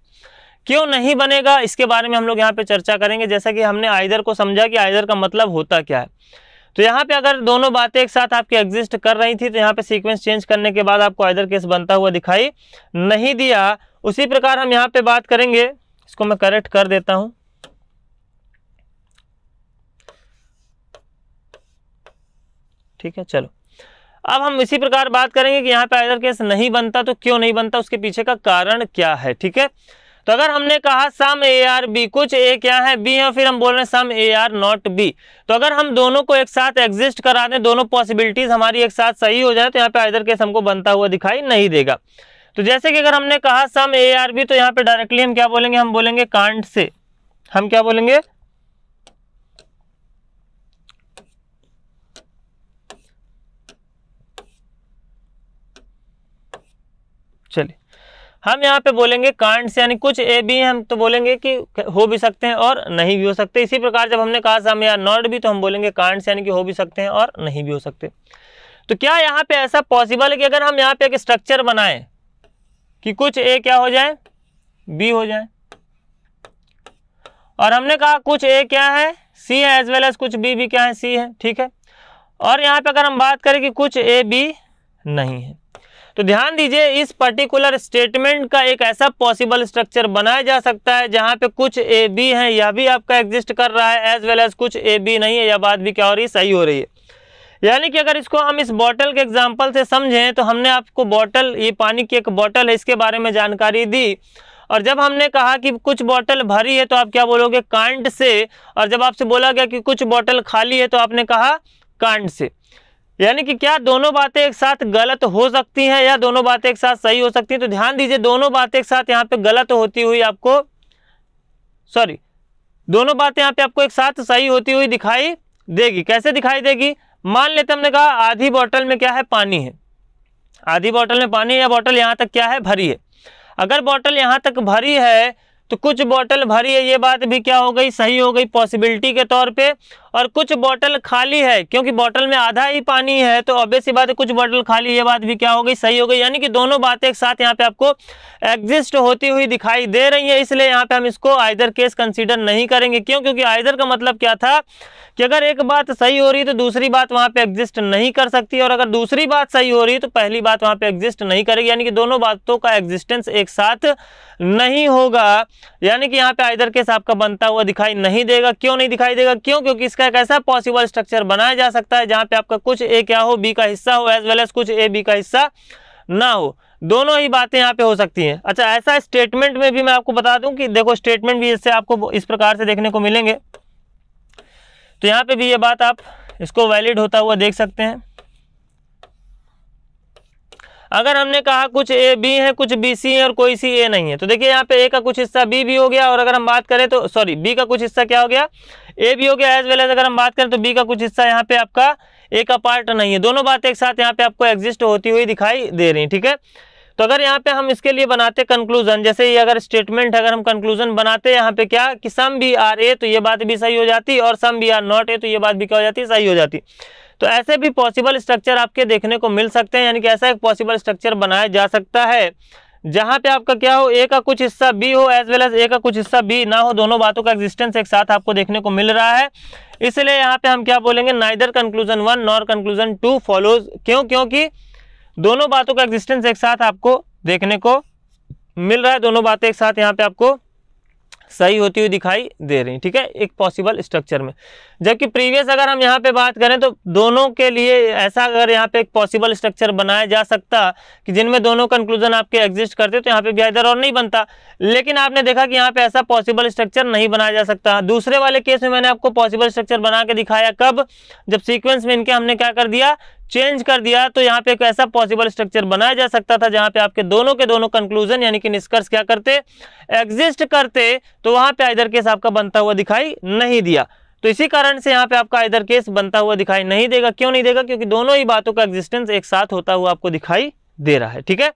क्यों नहीं बनेगा इसके बारे में हम लोग यहाँ पे चर्चा करेंगे जैसा कि हमने आयदर को समझा कि आयदर का मतलब होता क्या है तो यहाँ पे अगर दोनों बातें एक साथ आपकी एग्जिस्ट कर रही थी तो यहाँ पे सीक्वेंस चेंज करने के बाद आपको आइदर केस बनता हुआ दिखाई नहीं दिया उसी प्रकार हम यहाँ पे बात करेंगे इसको मैं करेक्ट कर देता हूँ ठीक है चलो अब हम इसी प्रकार बात करेंगे कि यहाँ पे आइदर केस नहीं बनता तो क्यों नहीं बनता उसके पीछे का कारण क्या है ठीक है तो अगर हमने कहा सम ए आर बी कुछ ए क्या है बी है फिर हम बोल रहे हैं some A are not B तो अगर हम दोनों को एक साथ एग्जिस्ट करा दें दोनों पॉसिबिलिटीज हमारी एक साथ सही हो जाए तो यहाँ पे आइधर केस हमको बनता हुआ दिखाई नहीं देगा तो जैसे कि अगर हमने कहा सम ए आर बी तो यहाँ पे डायरेक्टली हम क्या बोलेंगे हम बोलेंगे कांट से हम क्या बोलेंगे चलिए हम यहाँ पे बोलेंगे कांड से यानी कुछ ए भी हम तो बोलेंगे कि हो भी सकते हैं और नहीं भी हो सकते इसी प्रकार जब हमने कहा हम या नॉट भी तो हम बोलेंगे कांड से यानी कि हो भी सकते हैं और नहीं भी हो सकते तो क्या यहाँ पे ऐसा पॉसिबल है कि अगर हम यहाँ पे एक स्ट्रक्चर बनाएं कि कुछ ए क्या हो जाए बी हो जाए और हमने कहा कुछ ए क्या है सी है एज वेल एज कुछ बी भी क्या है सी है ठीक है और यहाँ पे अगर हम बात करें कि कुछ ए बी नहीं है तो ध्यान दीजिए इस पर्टिकुलर स्टेटमेंट का एक ऐसा पॉसिबल स्ट्रक्चर बनाया जा सकता है जहां पे कुछ ए बी है यह भी आपका एग्जिस्ट कर रहा है एज वेल एज कुछ ए बी नहीं है यह बात भी क्या हो रही है सही हो रही है यानी कि अगर इसको हम इस बॉटल के एग्जाम्पल से समझें तो हमने आपको बॉटल ये पानी की एक बॉटल है इसके बारे में जानकारी दी और जब हमने कहा कि कुछ बॉटल भरी है तो आप क्या बोलोगे कांड से और जब आपसे बोला गया कि कुछ बॉटल खाली है तो आपने कहा कांड से यानी कि क्या दोनों बातें एक साथ गलत हो सकती हैं या दोनों बातें एक साथ सही हो सकती हैं तो ध्यान दीजिए दोनों बातें एक साथ यहाँ पे गलत होती हुई आपको सॉरी दोनों बातें यहाँ पे आपको एक साथ सही होती हुई दिखाई देगी कैसे दिखाई देगी मान लेते हमने कहा आधी बॉटल में क्या है पानी है आधी बॉटल में पानी या बॉटल यहाँ तक क्या है भरी है अगर बॉटल यहाँ तक भरी है तो कुछ बॉटल भरी है ये बात भी क्या हो गई सही हो गई पॉसिबिलिटी के तौर पे और कुछ बॉटल खाली है क्योंकि बॉटल में आधा ही पानी है तो ऑब्वियस बात है कुछ बॉटल खाली ये बात भी क्या हो गई सही हो गई यानी कि दोनों बातें एक साथ यहाँ पे आपको एग्जिस्ट होती हुई दिखाई दे रही है इसलिए यहाँ पे हम इसको आइदर केस कंसिडर नहीं करेंगे क्यों क्योंकि आइदर का मतलब क्या था कि अगर एक बात सही हो रही है तो दूसरी बात वहाँ पे एग्जिस्ट नहीं कर सकती और अगर दूसरी बात सही हो रही तो पहली बात वहाँ पे एग्जिस्ट नहीं करेगी यानी कि दोनों बातों का एग्जिस्टेंस एक साथ नहीं होगा यानी कि यहाँ पे आइदर केस आपका बनता हुआ दिखाई नहीं देगा क्यों नहीं दिखाई देगा क्यों क्योंकि इसका का एक ऐसा पॉसिबल स्ट्रक्चर बनाया जा सकता है जहां पे आपका कुछ ए क्या हो बी का हिस्सा हो एज वेल एज कुछ ए बी का हिस्सा ना हो दोनों ही बातें यहाँ पे हो सकती हैं अच्छा ऐसा स्टेटमेंट में भी मैं आपको बता दूं कि देखो स्टेटमेंट भी इससे आपको इस प्रकार से देखने को मिलेंगे तो यहाँ पे भी ये बात आप इसको वैलिड होता हुआ देख सकते हैं अगर हमने कहा कुछ ए बी है कुछ बी सी है और कोई सी ए नहीं है तो देखिए यहाँ पे ए का कुछ हिस्सा बी भी हो गया और अगर हम बात करें तो सॉरी बी का कुछ हिस्सा क्या हो गया ए भी हो गया एज वेल एज अगर हम बात करें तो बी का कुछ हिस्सा यहाँ पे आपका एक अपार्ट नहीं है दोनों बातें एक साथ यहाँ पे आपको एग्जिस्ट होती हुई दिखाई दे रही ठीक है तो अगर यहाँ पे हम इसके लिए बनाते कंक्लूजन जैसे ये अगर स्टेटमेंट अगर हम कंक्लूजन बनाते यहाँ पे क्या कि सम भी आर ए तो ये बात भी सही हो जाती और सम भी आर नॉट ए तो ये बात भी क्या हो जाती सही हो जाती तो ऐसे भी पॉसिबल स्ट्रक्चर आपके देखने को मिल सकते हैं यानी कि ऐसा एक पॉसिबल स्ट्रक्चर बनाया जा सकता है जहां पे आपका क्या हो ए का कुछ हिस्सा बी हो एज वेल एज ए का कुछ हिस्सा बी ना हो दोनों बातों का एग्जिस्टेंस एक साथ आपको देखने को मिल रहा है इसलिए यहाँ पे हम क्या बोलेंगे neither conclusion one nor conclusion two follows क्यों क्योंकि दोनों बातों का एग्जिस्टेंस एक साथ आपको देखने को मिल रहा है दोनों बातें एक साथ यहाँ पे आपको सही होती हुई दिखाई दे रही ठीक है एक पॉसिबल स्ट्रक्चर में जबकि प्रीवियस अगर हम यहाँ पे बात करें तो दोनों के लिए ऐसा अगर यहाँ पे एक पॉसिबल स्ट्रक्चर बनाया जा सकता कि जिनमें दोनों कंक्लूजन आपके एग्जिस्ट करते तो यहाँ पे भी और नहीं बनता लेकिन आपने देखा कि यहाँ पे ऐसा पॉसिबल स्ट्रक्चर नहीं बनाया जा सकता दूसरे वाले केस में मैंने आपको पॉसिबल स्ट्रक्चर बना के दिखाया कब जब सीक्वेंस में इनके हमने क्या कर दिया चेंज कर दिया तो यहाँ पे एक ऐसा पॉसिबल स्ट्रक्चर बनाया जा सकता था जहाँ पे आपके दोनों के दोनों कंक्लूजन यानी कि निष्कर्ष क्या करते एग्जिस्ट करते तो वहाँ पे आइदर केस आपका बनता हुआ दिखाई नहीं दिया तो इसी कारण से यहाँ पे आपका इधर केस बनता हुआ दिखाई नहीं देगा क्यों नहीं देगा क्योंकि दोनों ही बातों का एग्जिस्टेंस एक साथ होता हुआ आपको दिखाई दे रहा है ठीक है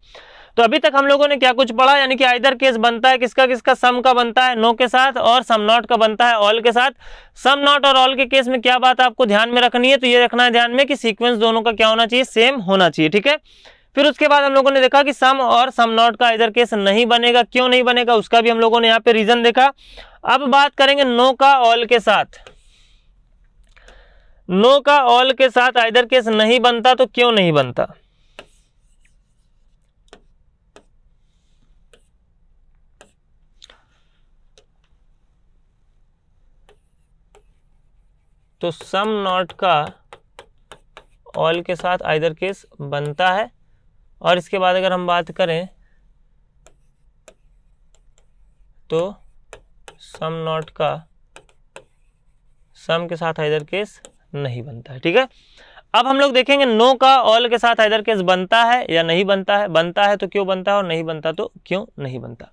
तो अभी तक हम लोगों ने क्या कुछ पढ़ा यानी कि आइदर केस बनता है किसका किसका सम का बनता है नो के साथ और सम नॉट का बनता है ऑल के साथ सम नॉट और ऑल के केस में क्या बात आपको ध्यान में रखनी है तो ये रखना है ध्यान में कि सीक्वेंस दोनों का क्या होना चाहिए सेम होना चाहिए ठीक है फिर उसके बाद हम लोगों ने देखा कि सम और सम नॉट का इधर केस नहीं बनेगा क्यों नहीं बनेगा उसका भी हम लोगों ने यहाँ पे रीजन देखा अब बात करेंगे नो का ऑल के साथ नो का ऑल के साथ आइदर केस नहीं बनता तो क्यों नहीं बनता तो सम नॉट का ऑल के साथ आइदर केस बनता है और इसके बाद अगर हम बात करें तो सम नॉट का सम के साथ आइदर केस नहीं बनता है ठीक है अब हम लोग देखेंगे नो का ऑल के साथ आइदर केस बनता है या नहीं बनता है बनता है तो क्यों बनता है और नहीं बनता तो क्यों नहीं बनता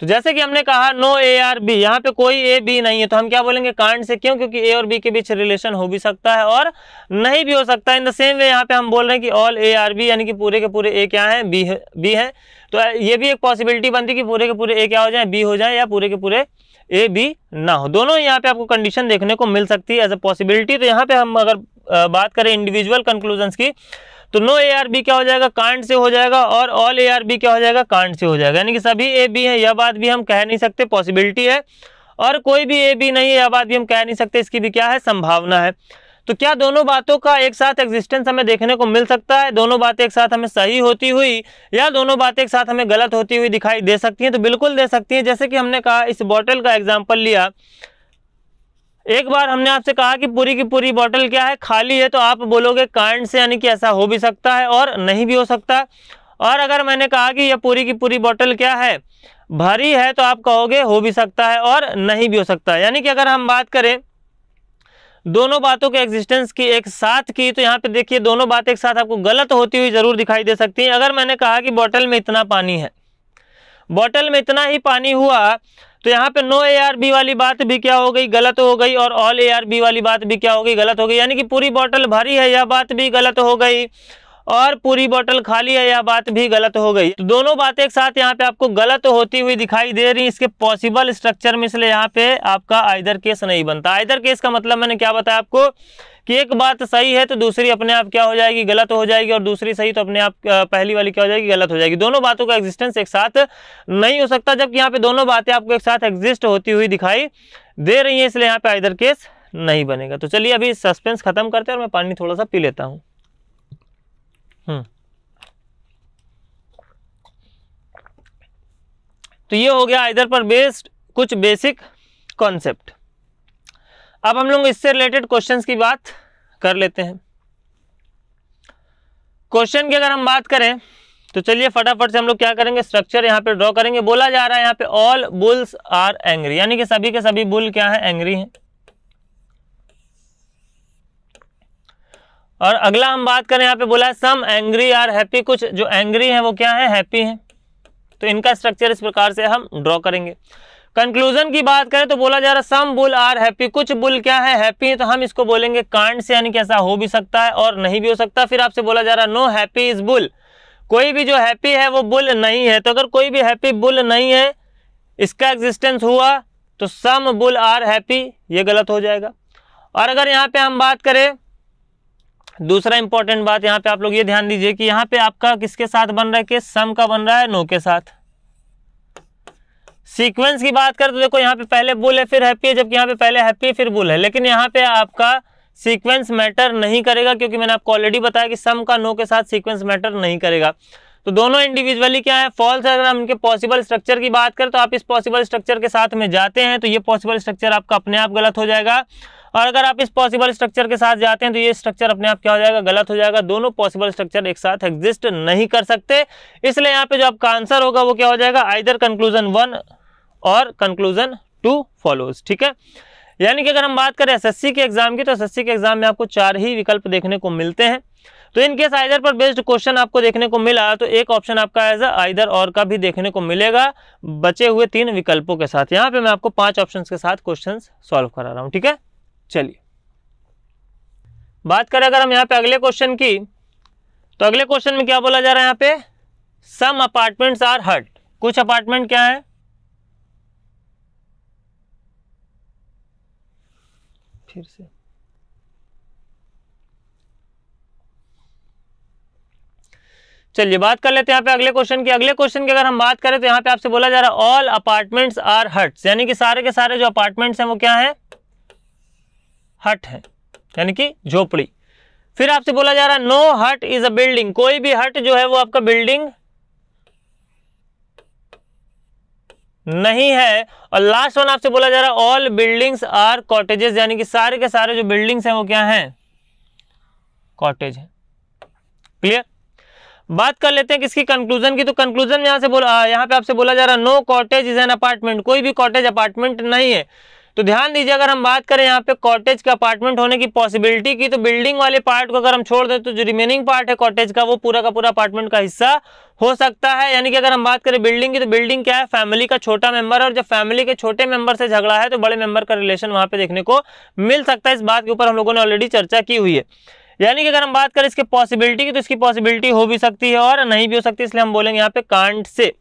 तो जैसे कि हमने कहा नो ए आर बी यहाँ पे कोई ए बी नहीं है तो हम क्या बोलेंगे कांड से क्यों क्योंकि ए और बी के बीच रिलेशन हो भी सकता है और नहीं भी हो सकता है इन द सेम वे यहाँ पे हम बोल रहे हैं कि ऑल ए आर बी यानी कि पूरे के पूरे ए क्या है बी है बी है तो ये भी एक पॉसिबिलिटी बनती कि पूरे के पूरे ए क्या हो जाए बी हो जाए या पूरे के पूरे ए बी ना हो दोनों यहाँ पे आपको कंडीशन देखने को मिल सकती है एज अ पॉसिबिलिटी तो यहाँ पे हम अगर बात करें इंडिविजुअल कंक्लूजन की तो नो ए आर बी क्या हो जाएगा कांड से हो जाएगा और ऑल ए आर बी क्या हो जाएगा कांड से हो जाएगा यानी कि सभी ए बी है यह बात भी हम कह नहीं सकते पॉसिबिलिटी है और कोई भी ए बी नहीं है यह बात भी हम कह नहीं सकते इसकी भी क्या है संभावना है तो क्या दोनों बातों का एक साथ एग्जिस्टेंस हमें देखने को मिल सकता है दोनों बातें एक साथ हमें सही होती हुई या दोनों बातें एक साथ हमें गलत होती हुई दिखाई दे सकती हैं तो बिल्कुल दे सकती हैं जैसे कि हमने कहा इस बॉटल का एग्जाम्पल लिया एक बार हमने आपसे कहा कि पूरी की पूरी बॉटल क्या है खाली है तो आप बोलोगे कांड से यानी कि ऐसा हो भी सकता है और नहीं भी हो सकता और अगर मैंने कहा कि यह पूरी की पूरी बॉटल क्या है भरी है तो आप कहोगे हो भी सकता है और नहीं भी हो सकता यानी कि अगर हम बात करें दोनों बातों के एग्जिस्टेंस की एक साथ की तो यहाँ पे देखिए दोनों बात एक साथ आपको गलत होती हुई ज़रूर दिखाई दे सकती हैं अगर मैंने कहा कि बॉटल में इतना पानी है बॉटल में इतना ही पानी हुआ तो यहाँ पे नो ए आर बी वाली बात भी क्या हो गई गलत हो गई और ऑल ए आर बी वाली बात भी क्या हो गई गलत हो गई यानी कि पूरी बॉटल भरी है यह बात भी गलत हो गई और पूरी बोतल खाली है यह बात भी गलत हो गई तो दोनों बातें एक साथ यहाँ पे आपको गलत होती हुई दिखाई दे रही इसके पॉसिबल स्ट्रक्चर में इसलिए यहाँ पे आपका आइदर केस नहीं बनता आइदर केस का मतलब मैंने क्या बताया आपको कि एक बात सही है तो दूसरी अपने आप क्या हो जाएगी गलत हो जाएगी और दूसरी सही तो अपने आप पहली वाली क्या हो जाएगी गलत हो जाएगी दोनों बातों का एग्जिस्टेंस एक साथ नहीं हो सकता जबकि यहाँ पे दोनों बातें आपको एक साथ एग्जिस्ट होती हुई दिखाई दे रही है इसलिए यहाँ पे आइदर केस नहीं बनेगा तो चलिए अभी सस्पेंस खत्म करते हैं और मैं पानी थोड़ा सा पी लेता हूँ हम्म। तो ये हो गया आइदर पर बेस्ड कुछ बेसिक कॉन्सेप्ट अब हम लोग इससे रिलेटेड क्वेश्चंस की बात कर लेते हैं क्वेश्चन की अगर हम बात करें तो चलिए फटाफट से हम लोग क्या करेंगे स्ट्रक्चर यहां पे ड्रॉ करेंगे बोला जा रहा है यहां पे ऑल बुल्स आर एंग्री यानी कि सभी के सभी बुल क्या है एंग्री हैं और अगला हम बात करें यहाँ पे बोला है सम एंग्री आर हैप्पी कुछ जो एंग्री हैं वो क्या है हैप्पी हैं तो इनका स्ट्रक्चर इस प्रकार से हम ड्रॉ करेंगे कंक्लूजन की बात करें तो बोला जा रहा सम बुल आर हैप्पी कुछ बुल क्या है हैप्पी है तो हम इसको बोलेंगे कांड से यानी कि ऐसा हो भी सकता है और नहीं भी हो सकता फिर आपसे बोला जा रहा नो हैप्पी इज बुल कोई भी जो हैप्पी है वो बुल नहीं है तो अगर कोई भी हैप्पी बुल नहीं है इसका एग्जिस्टेंस हुआ तो सम बुल आर हैप्पी ये गलत हो जाएगा और अगर यहाँ पे हम बात करें दूसरा इंपॉर्टेंट बात यहाँ पे आप लोग ये ध्यान दीजिए कि यहाँ पे आपका किसके साथ बन रहा है कि सम का बन रहा है नो के साथ सीक्वेंस की बात करें तो देखो यहाँ पे पहले बुल है फिर हैप्पी है जबकि यहाँ पे पहले हैप्पी फिर बुल है लेकिन यहाँ पे आपका सीक्वेंस मैटर नहीं करेगा क्योंकि मैंने आपको ऑलरेडी बताया कि सम का नो के साथ सीक्वेंस मैटर नहीं करेगा तो दोनों इंडिविजुअली क्या है फॉल्स अगर हम इनके पॉसिबल स्ट्रक्चर की बात करें तो आप इस पॉसिबल स्ट्रक्चर के साथ में जाते हैं तो ये पॉसिबल स्ट्रक्चर आपका अपने आप गलत हो जाएगा और अगर आप इस पॉसिबल स्ट्रक्चर के साथ जाते हैं तो ये स्ट्रक्चर अपने आप क्या हो जाएगा गलत हो जाएगा दोनों पॉसिबल स्ट्रक्चर एक साथ एग्जिस्ट नहीं कर सकते इसलिए यहाँ पे जो आपका आंसर होगा वो क्या हो जाएगा आइदर कंक्लूजन वन और कंक्लूजन टू फॉलोज ठीक है यानी कि अगर हम बात करें एस के एग्जाम की तो एस के एग्जाम में आपको चार ही विकल्प देखने को मिलते हैं तो इन केस आइदर पर बेस्ड क्वेश्चन आपको देखने को मिला तो एक ऑप्शन आपका एज आइदर और का भी देखने को मिलेगा बचे हुए तीन विकल्पों के साथ यहाँ पे मैं आपको पांच ऑप्शंस के साथ क्वेश्चंस सॉल्व करा रहा हूँ ठीक है चलिए बात करें अगर हम यहाँ पे अगले क्वेश्चन की तो अगले क्वेश्चन में क्या बोला जा रहा है यहाँ पे सम अपार्टमेंट्स आर हट कुछ अपार्टमेंट क्या है फिर से चलिए बात कर लेते हैं यहाँ पे अगले क्वेश्चन की अगले क्वेश्चन की अगर हम बात करें तो यहाँ पे आपसे बोला जा रहा है ऑल अपार्टमेंट्स आर हट्स यानी कि सारे के सारे जो अपार्टमेंट्स हैं वो क्या है हट है यानी कि झोपड़ी फिर आपसे बोला जा रहा है नो हट इज अ बिल्डिंग कोई भी हट जो है वो आपका बिल्डिंग नहीं है और लास्ट वन आपसे बोला जा रहा है ऑल बिल्डिंग्स आर कॉटेजेस यानी कि सारे के सारे जो बिल्डिंग्स हैं वो क्या हैं कॉटेज है क्लियर बात कर लेते हैं किसकी कंक्लूजन की तो कंक्लूजन यहां से बोला यहां पे आपसे बोला जा रहा है no cottage is an apartment कोई भी कॉटेज अपार्टमेंट नहीं है तो ध्यान दीजिए अगर हम बात करें यहाँ पे कॉटेज के अपार्टमेंट होने की पॉसिबिलिटी की तो बिल्डिंग वाले पार्ट को अगर हम छोड़ दें तो जो रिमेनिंग पार्ट है कॉटेज का वो पूरा का पूरा अपार्टमेंट का हिस्सा हो सकता है यानी कि अगर हम बात करें बिल्डिंग की तो बिल्डिंग क्या है फैमिली का छोटा मेंबर है और जब फैमिली के छोटे मेंबर से झगड़ा है तो बड़े मेंबर का रिलेशन वहां पे देखने को मिल सकता है इस बात के ऊपर हम लोगों ने ऑलरेडी चर्चा की हुई है यानी कि अगर हम बात करें इसके पॉसिबिलिटी की तो इसकी पॉसिबिलिटी हो भी सकती है और नहीं भी हो सकती इसलिए हम बोलेंगे यहाँ पे कांड से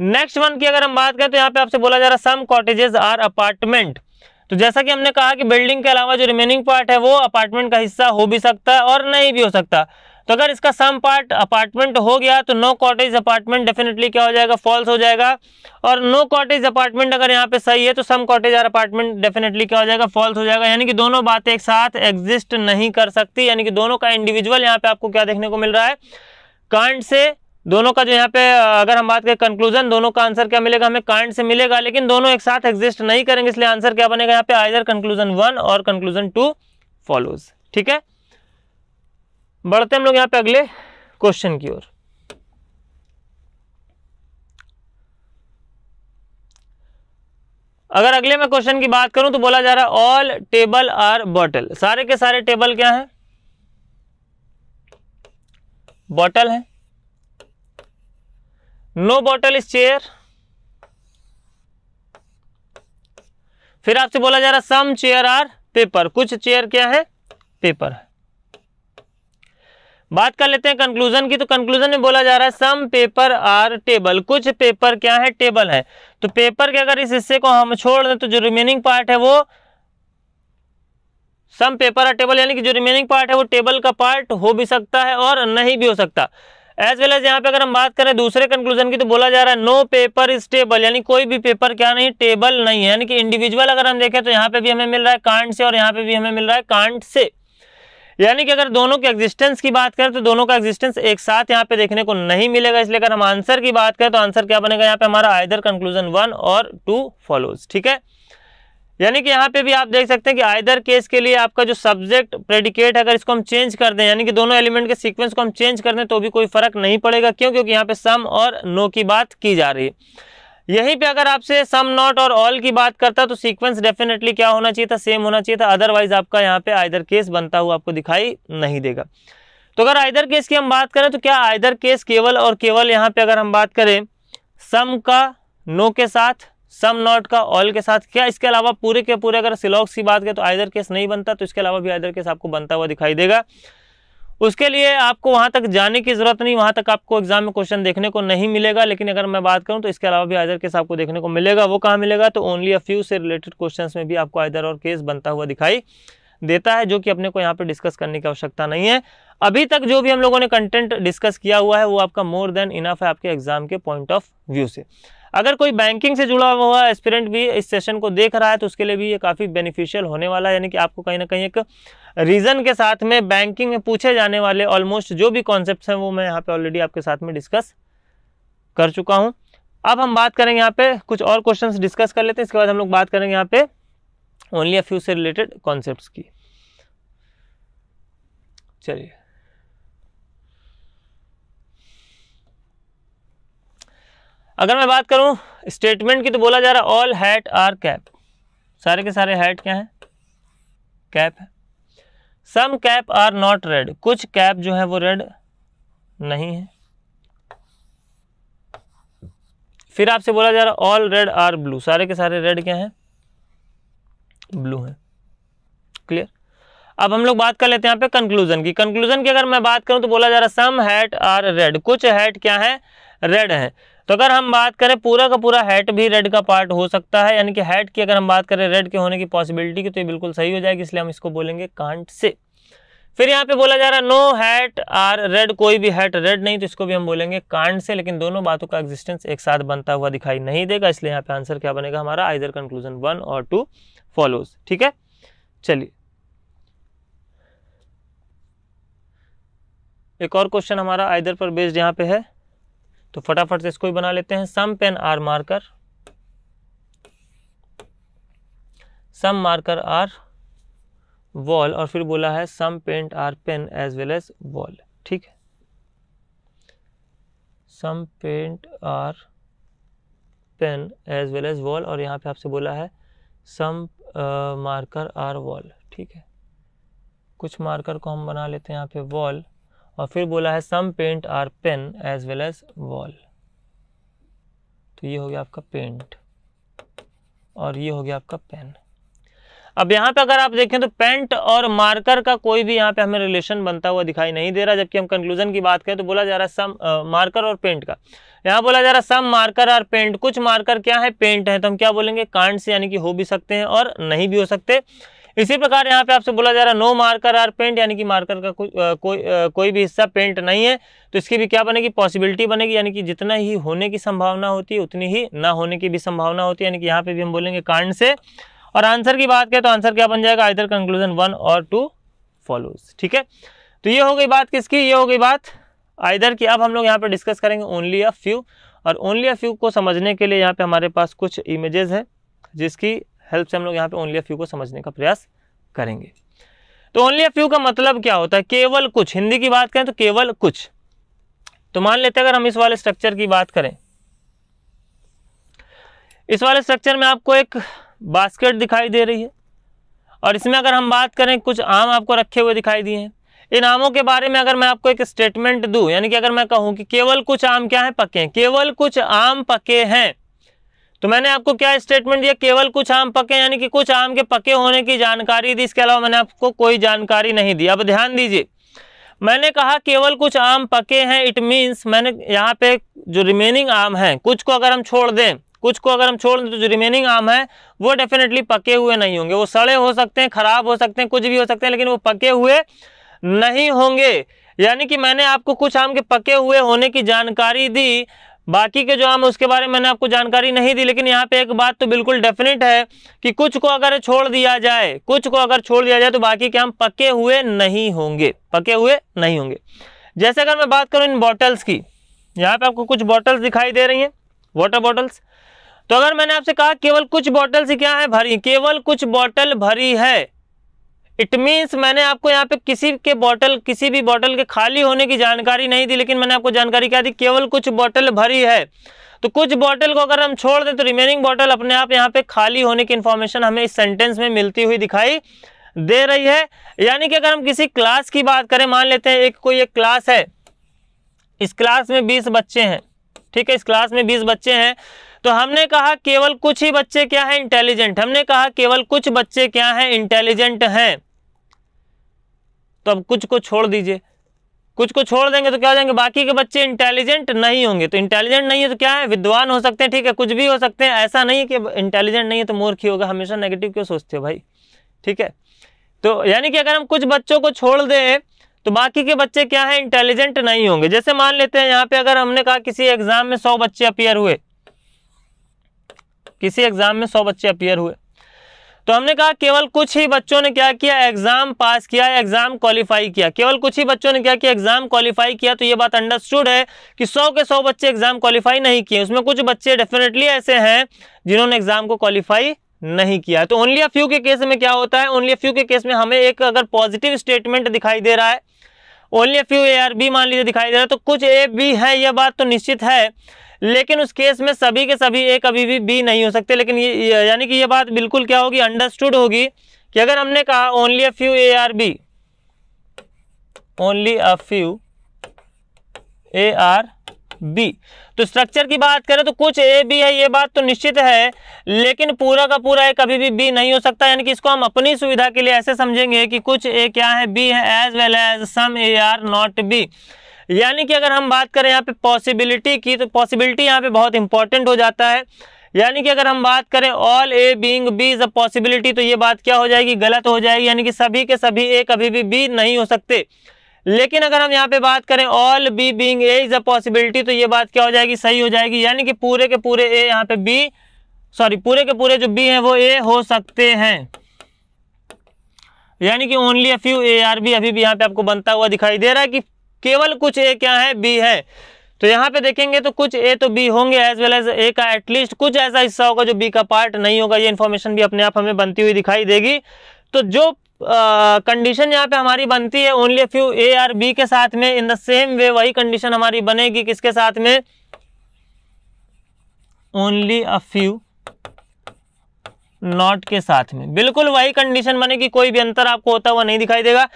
नेक्स्ट वन की अगर हम बात करें तो यहाँ पे आपसे बोला जा रहा है सम कॉटेजेस आर अपार्टमेंट तो जैसा कि हमने कहा कि बिल्डिंग के अलावा जो रिमेनिंग पार्ट है वो अपार्टमेंट का हिस्सा हो भी सकता है और नहीं भी हो सकता तो अगर इसका सम पार्ट अपार्टमेंट हो गया तो नो कॉटेज अपार्टमेंट डेफिनेटली क्या हो जाएगा फॉल्स हो जाएगा और नो कॉटेज अपार्टमेंट अगर यहाँ पे सही है तो some cottage are apartment definitely क्या हो जाएगा फॉल्स हो जाएगा यानी कि दोनों बातें एक साथ एग्जिस्ट नहीं कर सकती यानी कि दोनों का इंडिविजुअल यहाँ पे आपको क्या देखने को मिल रहा है कांड से दोनों का जो यहाँ पे अगर हम बात करें कंक्लूजन दोनों का आंसर क्या मिलेगा हमें कांड से मिलेगा लेकिन दोनों एक साथ एग्जिस्ट नहीं करेंगे इसलिए आंसर क्या बनेगा यहाँ पे आइजर कंक्लूजन वन और कंक्लूजन टू फॉलोज ठीक है बढ़ते हम लोग यहाँ पे अगले क्वेश्चन की ओर अगर अगले मैं क्वेश्चन की बात करूं तो बोला जा रहा है ऑल टेबल आर बॉटल सारे के सारे टेबल क्या हैं बॉटल हैं नो बॉटल इज चेयर फिर आपसे बोला जा रहा सम चेयर आर पेपर कुछ चेयर क्या है पेपर है बात कर लेते हैं कंक्लूजन की तो कंक्लूजन में बोला जा रहा है सम पेपर आर टेबल कुछ पेपर क्या है टेबल है तो पेपर के अगर इस हिस्से को हम छोड़ दें तो जो रिमेनिंग पार्ट है वो सम पेपर आर टेबल यानी कि जो रिमेनिंग पार्ट है वो टेबल का पार्ट हो भी सकता है और नहीं भी हो सकता एज वेल एज यहाँ पे अगर हम बात करें दूसरे कंक्लूजन की तो बोला जा रहा है नो पेपर इज टेबल यानी कोई भी पेपर क्या नहीं टेबल नहीं है यानी कि इंडिविजुअल अगर हम देखें तो यहाँ पे भी हमें मिल रहा है कांट से और यहाँ पे भी हमें मिल रहा है कांट से यानी कि अगर दोनों के एग्जिस्टेंस की बात करें तो दोनों का एग्जिस्टेंस एक साथ यहाँ पे देखने को नहीं मिलेगा इसलिए अगर हम आंसर की बात करें तो आंसर क्या बनेगा यहाँ पे हमारा आयदर कंक्लूजन वन और टू फॉलोज ठीक है यानी कि यहाँ पे भी आप देख सकते हैं कि आयदर केस के लिए आपका जो सब्जेक्ट प्रेडिकेट अगर इसको हम चेंज कर दें यानी कि दोनों एलिमेंट के सीक्वेंस को हम चेंज कर दें तो भी कोई फर्क नहीं पड़ेगा क्यों क्योंकि यहाँ पे सम और नो की बात की जा रही है यहीं पे अगर आपसे सम नॉट और ऑल की बात करता तो सीक्वेंस डेफिनेटली क्या होना चाहिए था सेम होना चाहिए था अदरवाइज आपका यहाँ पे आयदर केस बनता हुआ आपको दिखाई नहीं देगा तो अगर आयदर केस की हम बात करें तो क्या आयदर केस केवल और केवल यहाँ पे अगर हम बात करें सम का नो के साथ सम नॉट का ऑल के साथ क्या इसके अलावा पूरे के पूरे अगर सिलॉक्स की बात करें तो आइदर केस नहीं बनता तो इसके अलावा भी आइदर केस आपको बनता हुआ दिखाई देगा उसके लिए आपको वहां तक जाने की ज़रूरत नहीं वहाँ तक आपको एग्जाम में क्वेश्चन देखने को नहीं मिलेगा लेकिन अगर मैं बात करूँ तो इसके अलावा भी आइदर केस आपको देखने को मिलेगा वो कहाँ मिलेगा तो ओनली अ फ्यू से रिलेटेड क्वेश्चन में भी आपको आइदर और केस बनता हुआ दिखाई देता है जो कि अपने को यहाँ पर डिस्कस करने की आवश्यकता नहीं है अभी तक जो भी हम लोगों ने कंटेंट डिस्कस किया हुआ है वो आपका मोर देन इनफ है आपके एग्जाम के पॉइंट ऑफ व्यू से अगर कोई बैंकिंग से जुड़ा हुआ एस्पिरेंट भी इस सेशन को देख रहा है तो उसके लिए भी ये काफ़ी बेनिफिशियल होने वाला है यानी कि आपको कहीं ना कहीं एक रीज़न के साथ में बैंकिंग में पूछे जाने वाले ऑलमोस्ट जो भी कॉन्सेप्ट हैं वो मैं यहाँ पर ऑलरेडी आपके साथ में डिस्कस कर चुका हूँ अब हम बात करेंगे यहाँ पे कुछ और क्वेश्चन डिस्कस कर लेते हैं इसके बाद हम लोग बात करेंगे यहाँ पे ओनली अ फ्यू से रिलेटेड कॉन्सेप्ट की चलिए अगर मैं बात करूँ स्टेटमेंट की तो बोला जा रहा है ऑल हैट आर कैप सारे के सारे हैट क्या हैं कैप है some cap are not red कुछ कैप जो है वो रेड नहीं है फिर आपसे बोला जा रहा ऑल रेड आर ब्लू सारे के सारे रेड क्या हैं ब्लू हैं क्लियर अब हम लोग बात कर लेते हैं यहाँ पे कंक्लूजन की कंक्लूजन की अगर मैं बात करूँ तो बोला जा रहा है सम हैट आर रेड कुछ हैट क्या है रेड है तो अगर हम बात करें पूरा का पूरा हैट भी रेड का पार्ट हो सकता है यानी कि हैट की अगर हम बात करें रेड के होने की पॉसिबिलिटी की तो ये बिल्कुल सही हो जाएगी इसलिए हम इसको बोलेंगे कांट से फिर यहाँ पे बोला जा रहा है नो हैट आर रेड कोई भी हैट रेड नहीं तो इसको भी हम बोलेंगे कांड से लेकिन दोनों बातों का एग्जिस्टेंस एक साथ बनता हुआ दिखाई नहीं देगा इसलिए यहाँ पे आंसर क्या बनेगा हमारा आइदर कंक्लूजन वन और टू फॉलोज ठीक है चलिए एक और क्वेश्चन हमारा आइदर पर बेस्ड यहाँ पे है तो फटाफट से इसको भी बना लेते हैं some pen are marker some marker are wall और फिर बोला है some paint are pen as well as wall ठीक है some paint are pen as well as wall और यहाँ पे आपसे बोला है सम मार्कर आर वॉल ठीक है कुछ मार्कर को हम बना लेते हैं यहाँ पे वॉल और फिर बोला है some paint are pen as well as wall तो ये हो गया आपका पेंट और ये हो गया आपका पेन अब यहाँ पे अगर आप देखें तो पेंट और मार्कर का कोई भी यहाँ पे हमें रिलेशन बनता हुआ दिखाई नहीं दे रहा जबकि हम कंक्लूजन की बात करें तो बोला जा रहा है सम मार्कर और पेंट का यहाँ बोला जा रहा है सम मार्कर और पेंट कुछ मार्कर क्या है पेंट है तो हम क्या बोलेंगे कांड से यानी कि हो भी सकते हैं और नहीं भी हो सकते इसी प्रकार यहाँ पे आपसे बोला जा रहा है नो मार्कर आर पेंट यानी कि मार्कर का कोई कोई कोई भी हिस्सा पेंट नहीं है तो इसकी भी क्या बनेगी पॉसिबिलिटी बनेगी यानी कि जितना ही होने की संभावना होती है उतनी ही ना होने की भी संभावना होती है यानी कि यहाँ पे भी हम बोलेंगे कांड से और आंसर की बात करें तो आंसर क्या बन जाएगा आइधर कंक्लूजन वन और टू फॉलोज ठीक है तो ये हो गई बात किसकी ये हो गई बात आइधर की अब हम लोग यहाँ पर डिस्कस करेंगे ओनली अ फ्यू और ओनली अ फ्यू को समझने के लिए यहाँ पे हमारे पास कुछ इमेजेस हैं जिसकी हेल्प से हम लोग यहाँ पे ओनली अ फ्यू को समझने का प्रयास करेंगे तो ओनली अ फ्यू का मतलब क्या होता है केवल कुछ हिंदी की बात करें तो केवल कुछ तो मान लेते अगर हम इस वाले स्ट्रक्चर की बात करें इस वाले स्ट्रक्चर में आपको एक बास्केट दिखाई दे रही है और इसमें अगर हम बात करें कुछ आम आपको रखे हुए दिखाई दिए हैं इन आमों के बारे में अगर मैं आपको एक स्टेटमेंट दूं यानी कि अगर मैं कहूं कि केवल कुछ आम क्या है पके हैं केवल कुछ आम पके हैं तो मैंने आपको क्या स्टेटमेंट दिया केवल कुछ आम पके यानी कि कुछ आम के पके होने की जानकारी दी इसके अलावा मैंने आपको कोई जानकारी नहीं दी अब ध्यान दीजिए मैंने कहा केवल कुछ आम पके हैं इट मीन्स मैंने यहाँ पे जो रिमेनिंग आम हैं कुछ को अगर हम छोड़ दें कुछ को अगर हम छोड़ दें तो जो रिमेनिंग आम है वो डेफिनेटली पके हुए नहीं होंगे वो सड़े हो सकते हैं खराब हो सकते हैं कुछ भी हो सकते हैं लेकिन वो पके हुए नहीं होंगे यानी कि मैंने आपको कुछ आम के पके हुए होने की जानकारी दी बाकी के जो आम उसके बारे में मैंने आपको जानकारी नहीं दी लेकिन यहाँ पे एक बात तो बिल्कुल डेफिनेट है कि कुछ को अगर छोड़ दिया जाए कुछ को अगर छोड़ दिया जाए तो बाकी के आम पके हुए नहीं होंगे पके हुए नहीं होंगे जैसे अगर मैं बात करूँ इन बॉटल्स की यहाँ पे आपको कुछ बॉटल्स दिखाई दे रही हैं वाटर बॉटल्स तो अगर मैंने आपसे कहा केवल कुछ बॉटल्स क्या है भरी केवल कुछ बॉटल भरी है इट मीन्स मैंने आपको यहाँ पे किसी के बॉटल किसी भी बॉटल के खाली होने की जानकारी नहीं दी लेकिन मैंने आपको जानकारी क्या दी केवल कुछ बॉटल भरी है तो कुछ बॉटल को अगर हम छोड़ दें तो रिमेनिंग बॉटल अपने आप यहाँ पे खाली होने की इन्फॉर्मेशन हमें इस सेंटेंस में मिलती हुई दिखाई दे रही है यानी कि अगर हम किसी क्लास की बात करें मान लेते हैं एक कोई एक क्लास है इस क्लास में बीस बच्चे हैं ठीक है इस क्लास में बीस बच्चे हैं तो हमने कहा केवल कुछ ही बच्चे क्या हैं इंटेलिजेंट हमने कहा केवल कुछ बच्चे क्या हैं इंटेलिजेंट हैं तो अब कुछ को छोड़ दीजिए कुछ को छोड़ देंगे तो क्या हो जाएंगे बाकी के बच्चे इंटेलिजेंट नहीं होंगे तो इंटेलिजेंट नहीं है तो क्या है विद्वान हो सकते हैं ठीक है कुछ भी हो सकते हैं ऐसा नहीं है कि इंटेलिजेंट नहीं है तो मूर्ख ही होगा हमेशा नेगेटिव क्यों सोचते हो भाई ठीक है तो यानी कि अगर हम कुछ बच्चों को छोड़ दें तो बाकी के बच्चे क्या है इंटेलिजेंट नहीं होंगे जैसे मान लेते हैं यहाँ पे अगर हमने कहा किसी एग्जाम में सौ बच्चे अपियर हुए किसी एग्जाम में सौ बच्चे अपियर हुए तो हमने कहा केवल कुछ ही बच्चों ने क्या किया एग्जाम पास किया एग्जाम क्वालिफाई किया केवल कुछ ही बच्चों ने क्या किया एग्जाम क्वालिफाई किया तो ये बात अंडरस्टूड है कि सौ के सौ बच्चे एग्जाम क्वालिफाई नहीं किए उसमें कुछ बच्चे डेफिनेटली ऐसे हैं जिन्होंने एग्जाम को क्वालिफाई नहीं किया तो ओनली अ फ्यू के केस में क्या होता है ओनली अ फ्यू के केस में हमें एक अगर पॉजिटिव स्टेटमेंट दिखाई दे रहा है only a few A are B मान लीजिए दिखाई दे रहा है तो कुछ ए बी है यह बात तो निश्चित है लेकिन उस केस में सभी के सभी ए कभी भी बी नहीं हो सकते लेकिन ये यानी कि ये बात बिल्कुल क्या होगी अंडरस्टूड होगी कि अगर हमने कहा only a few A are B only a few A are B तो स्ट्रक्चर की बात करें तो कुछ ए बी है ये बात तो निश्चित है लेकिन पूरा का पूरा ए कभी भी बी नहीं हो सकता यानी कि इसको हम अपनी सुविधा के लिए ऐसे समझेंगे कि कुछ ए क्या है बी है as well as some A are not B यानी कि अगर हम बात करें यहाँ पे पॉसिबिलिटी की तो पॉसिबिलिटी यहाँ पे बहुत इंपॉर्टेंट हो जाता है यानी कि अगर हम बात करें all A being B is a possibility तो ये बात क्या हो जाएगी गलत हो जाएगी यानी कि सभी के सभी ए कभी भी बी नहीं हो सकते लेकिन अगर हम यहाँ पे बात करें all B being A is a possibility तो ये बात क्या हो जाएगी सही हो जाएगी यानी कि पूरे के पूरे ए यहाँ पे बी सॉरी पूरे के पूरे जो बी हैं वो ए हो सकते हैं यानी कि only a few A are B अभी भी यहाँ पे आपको बनता हुआ दिखाई दे रहा है कि केवल कुछ ए क्या है बी है तो यहाँ पे देखेंगे तो कुछ ए तो बी होंगे एज वेल एज ए का एटलीस्ट कुछ ऐसा हिस्सा होगा जो बी का पार्ट नहीं होगा ये इन्फॉर्मेशन भी अपने आप हमें बनती हुई दिखाई देगी तो जो कंडीशन यहाँ पे हमारी बनती है only few A are B के साथ में इन द सेम वे वही कंडीशन हमारी बनेगी किसके साथ में ओनली अ फ्यू नॉट के साथ में बिल्कुल वही कंडीशन बने कि कोई भी अंतर आपको होता हुआ नहीं दिखाई देगा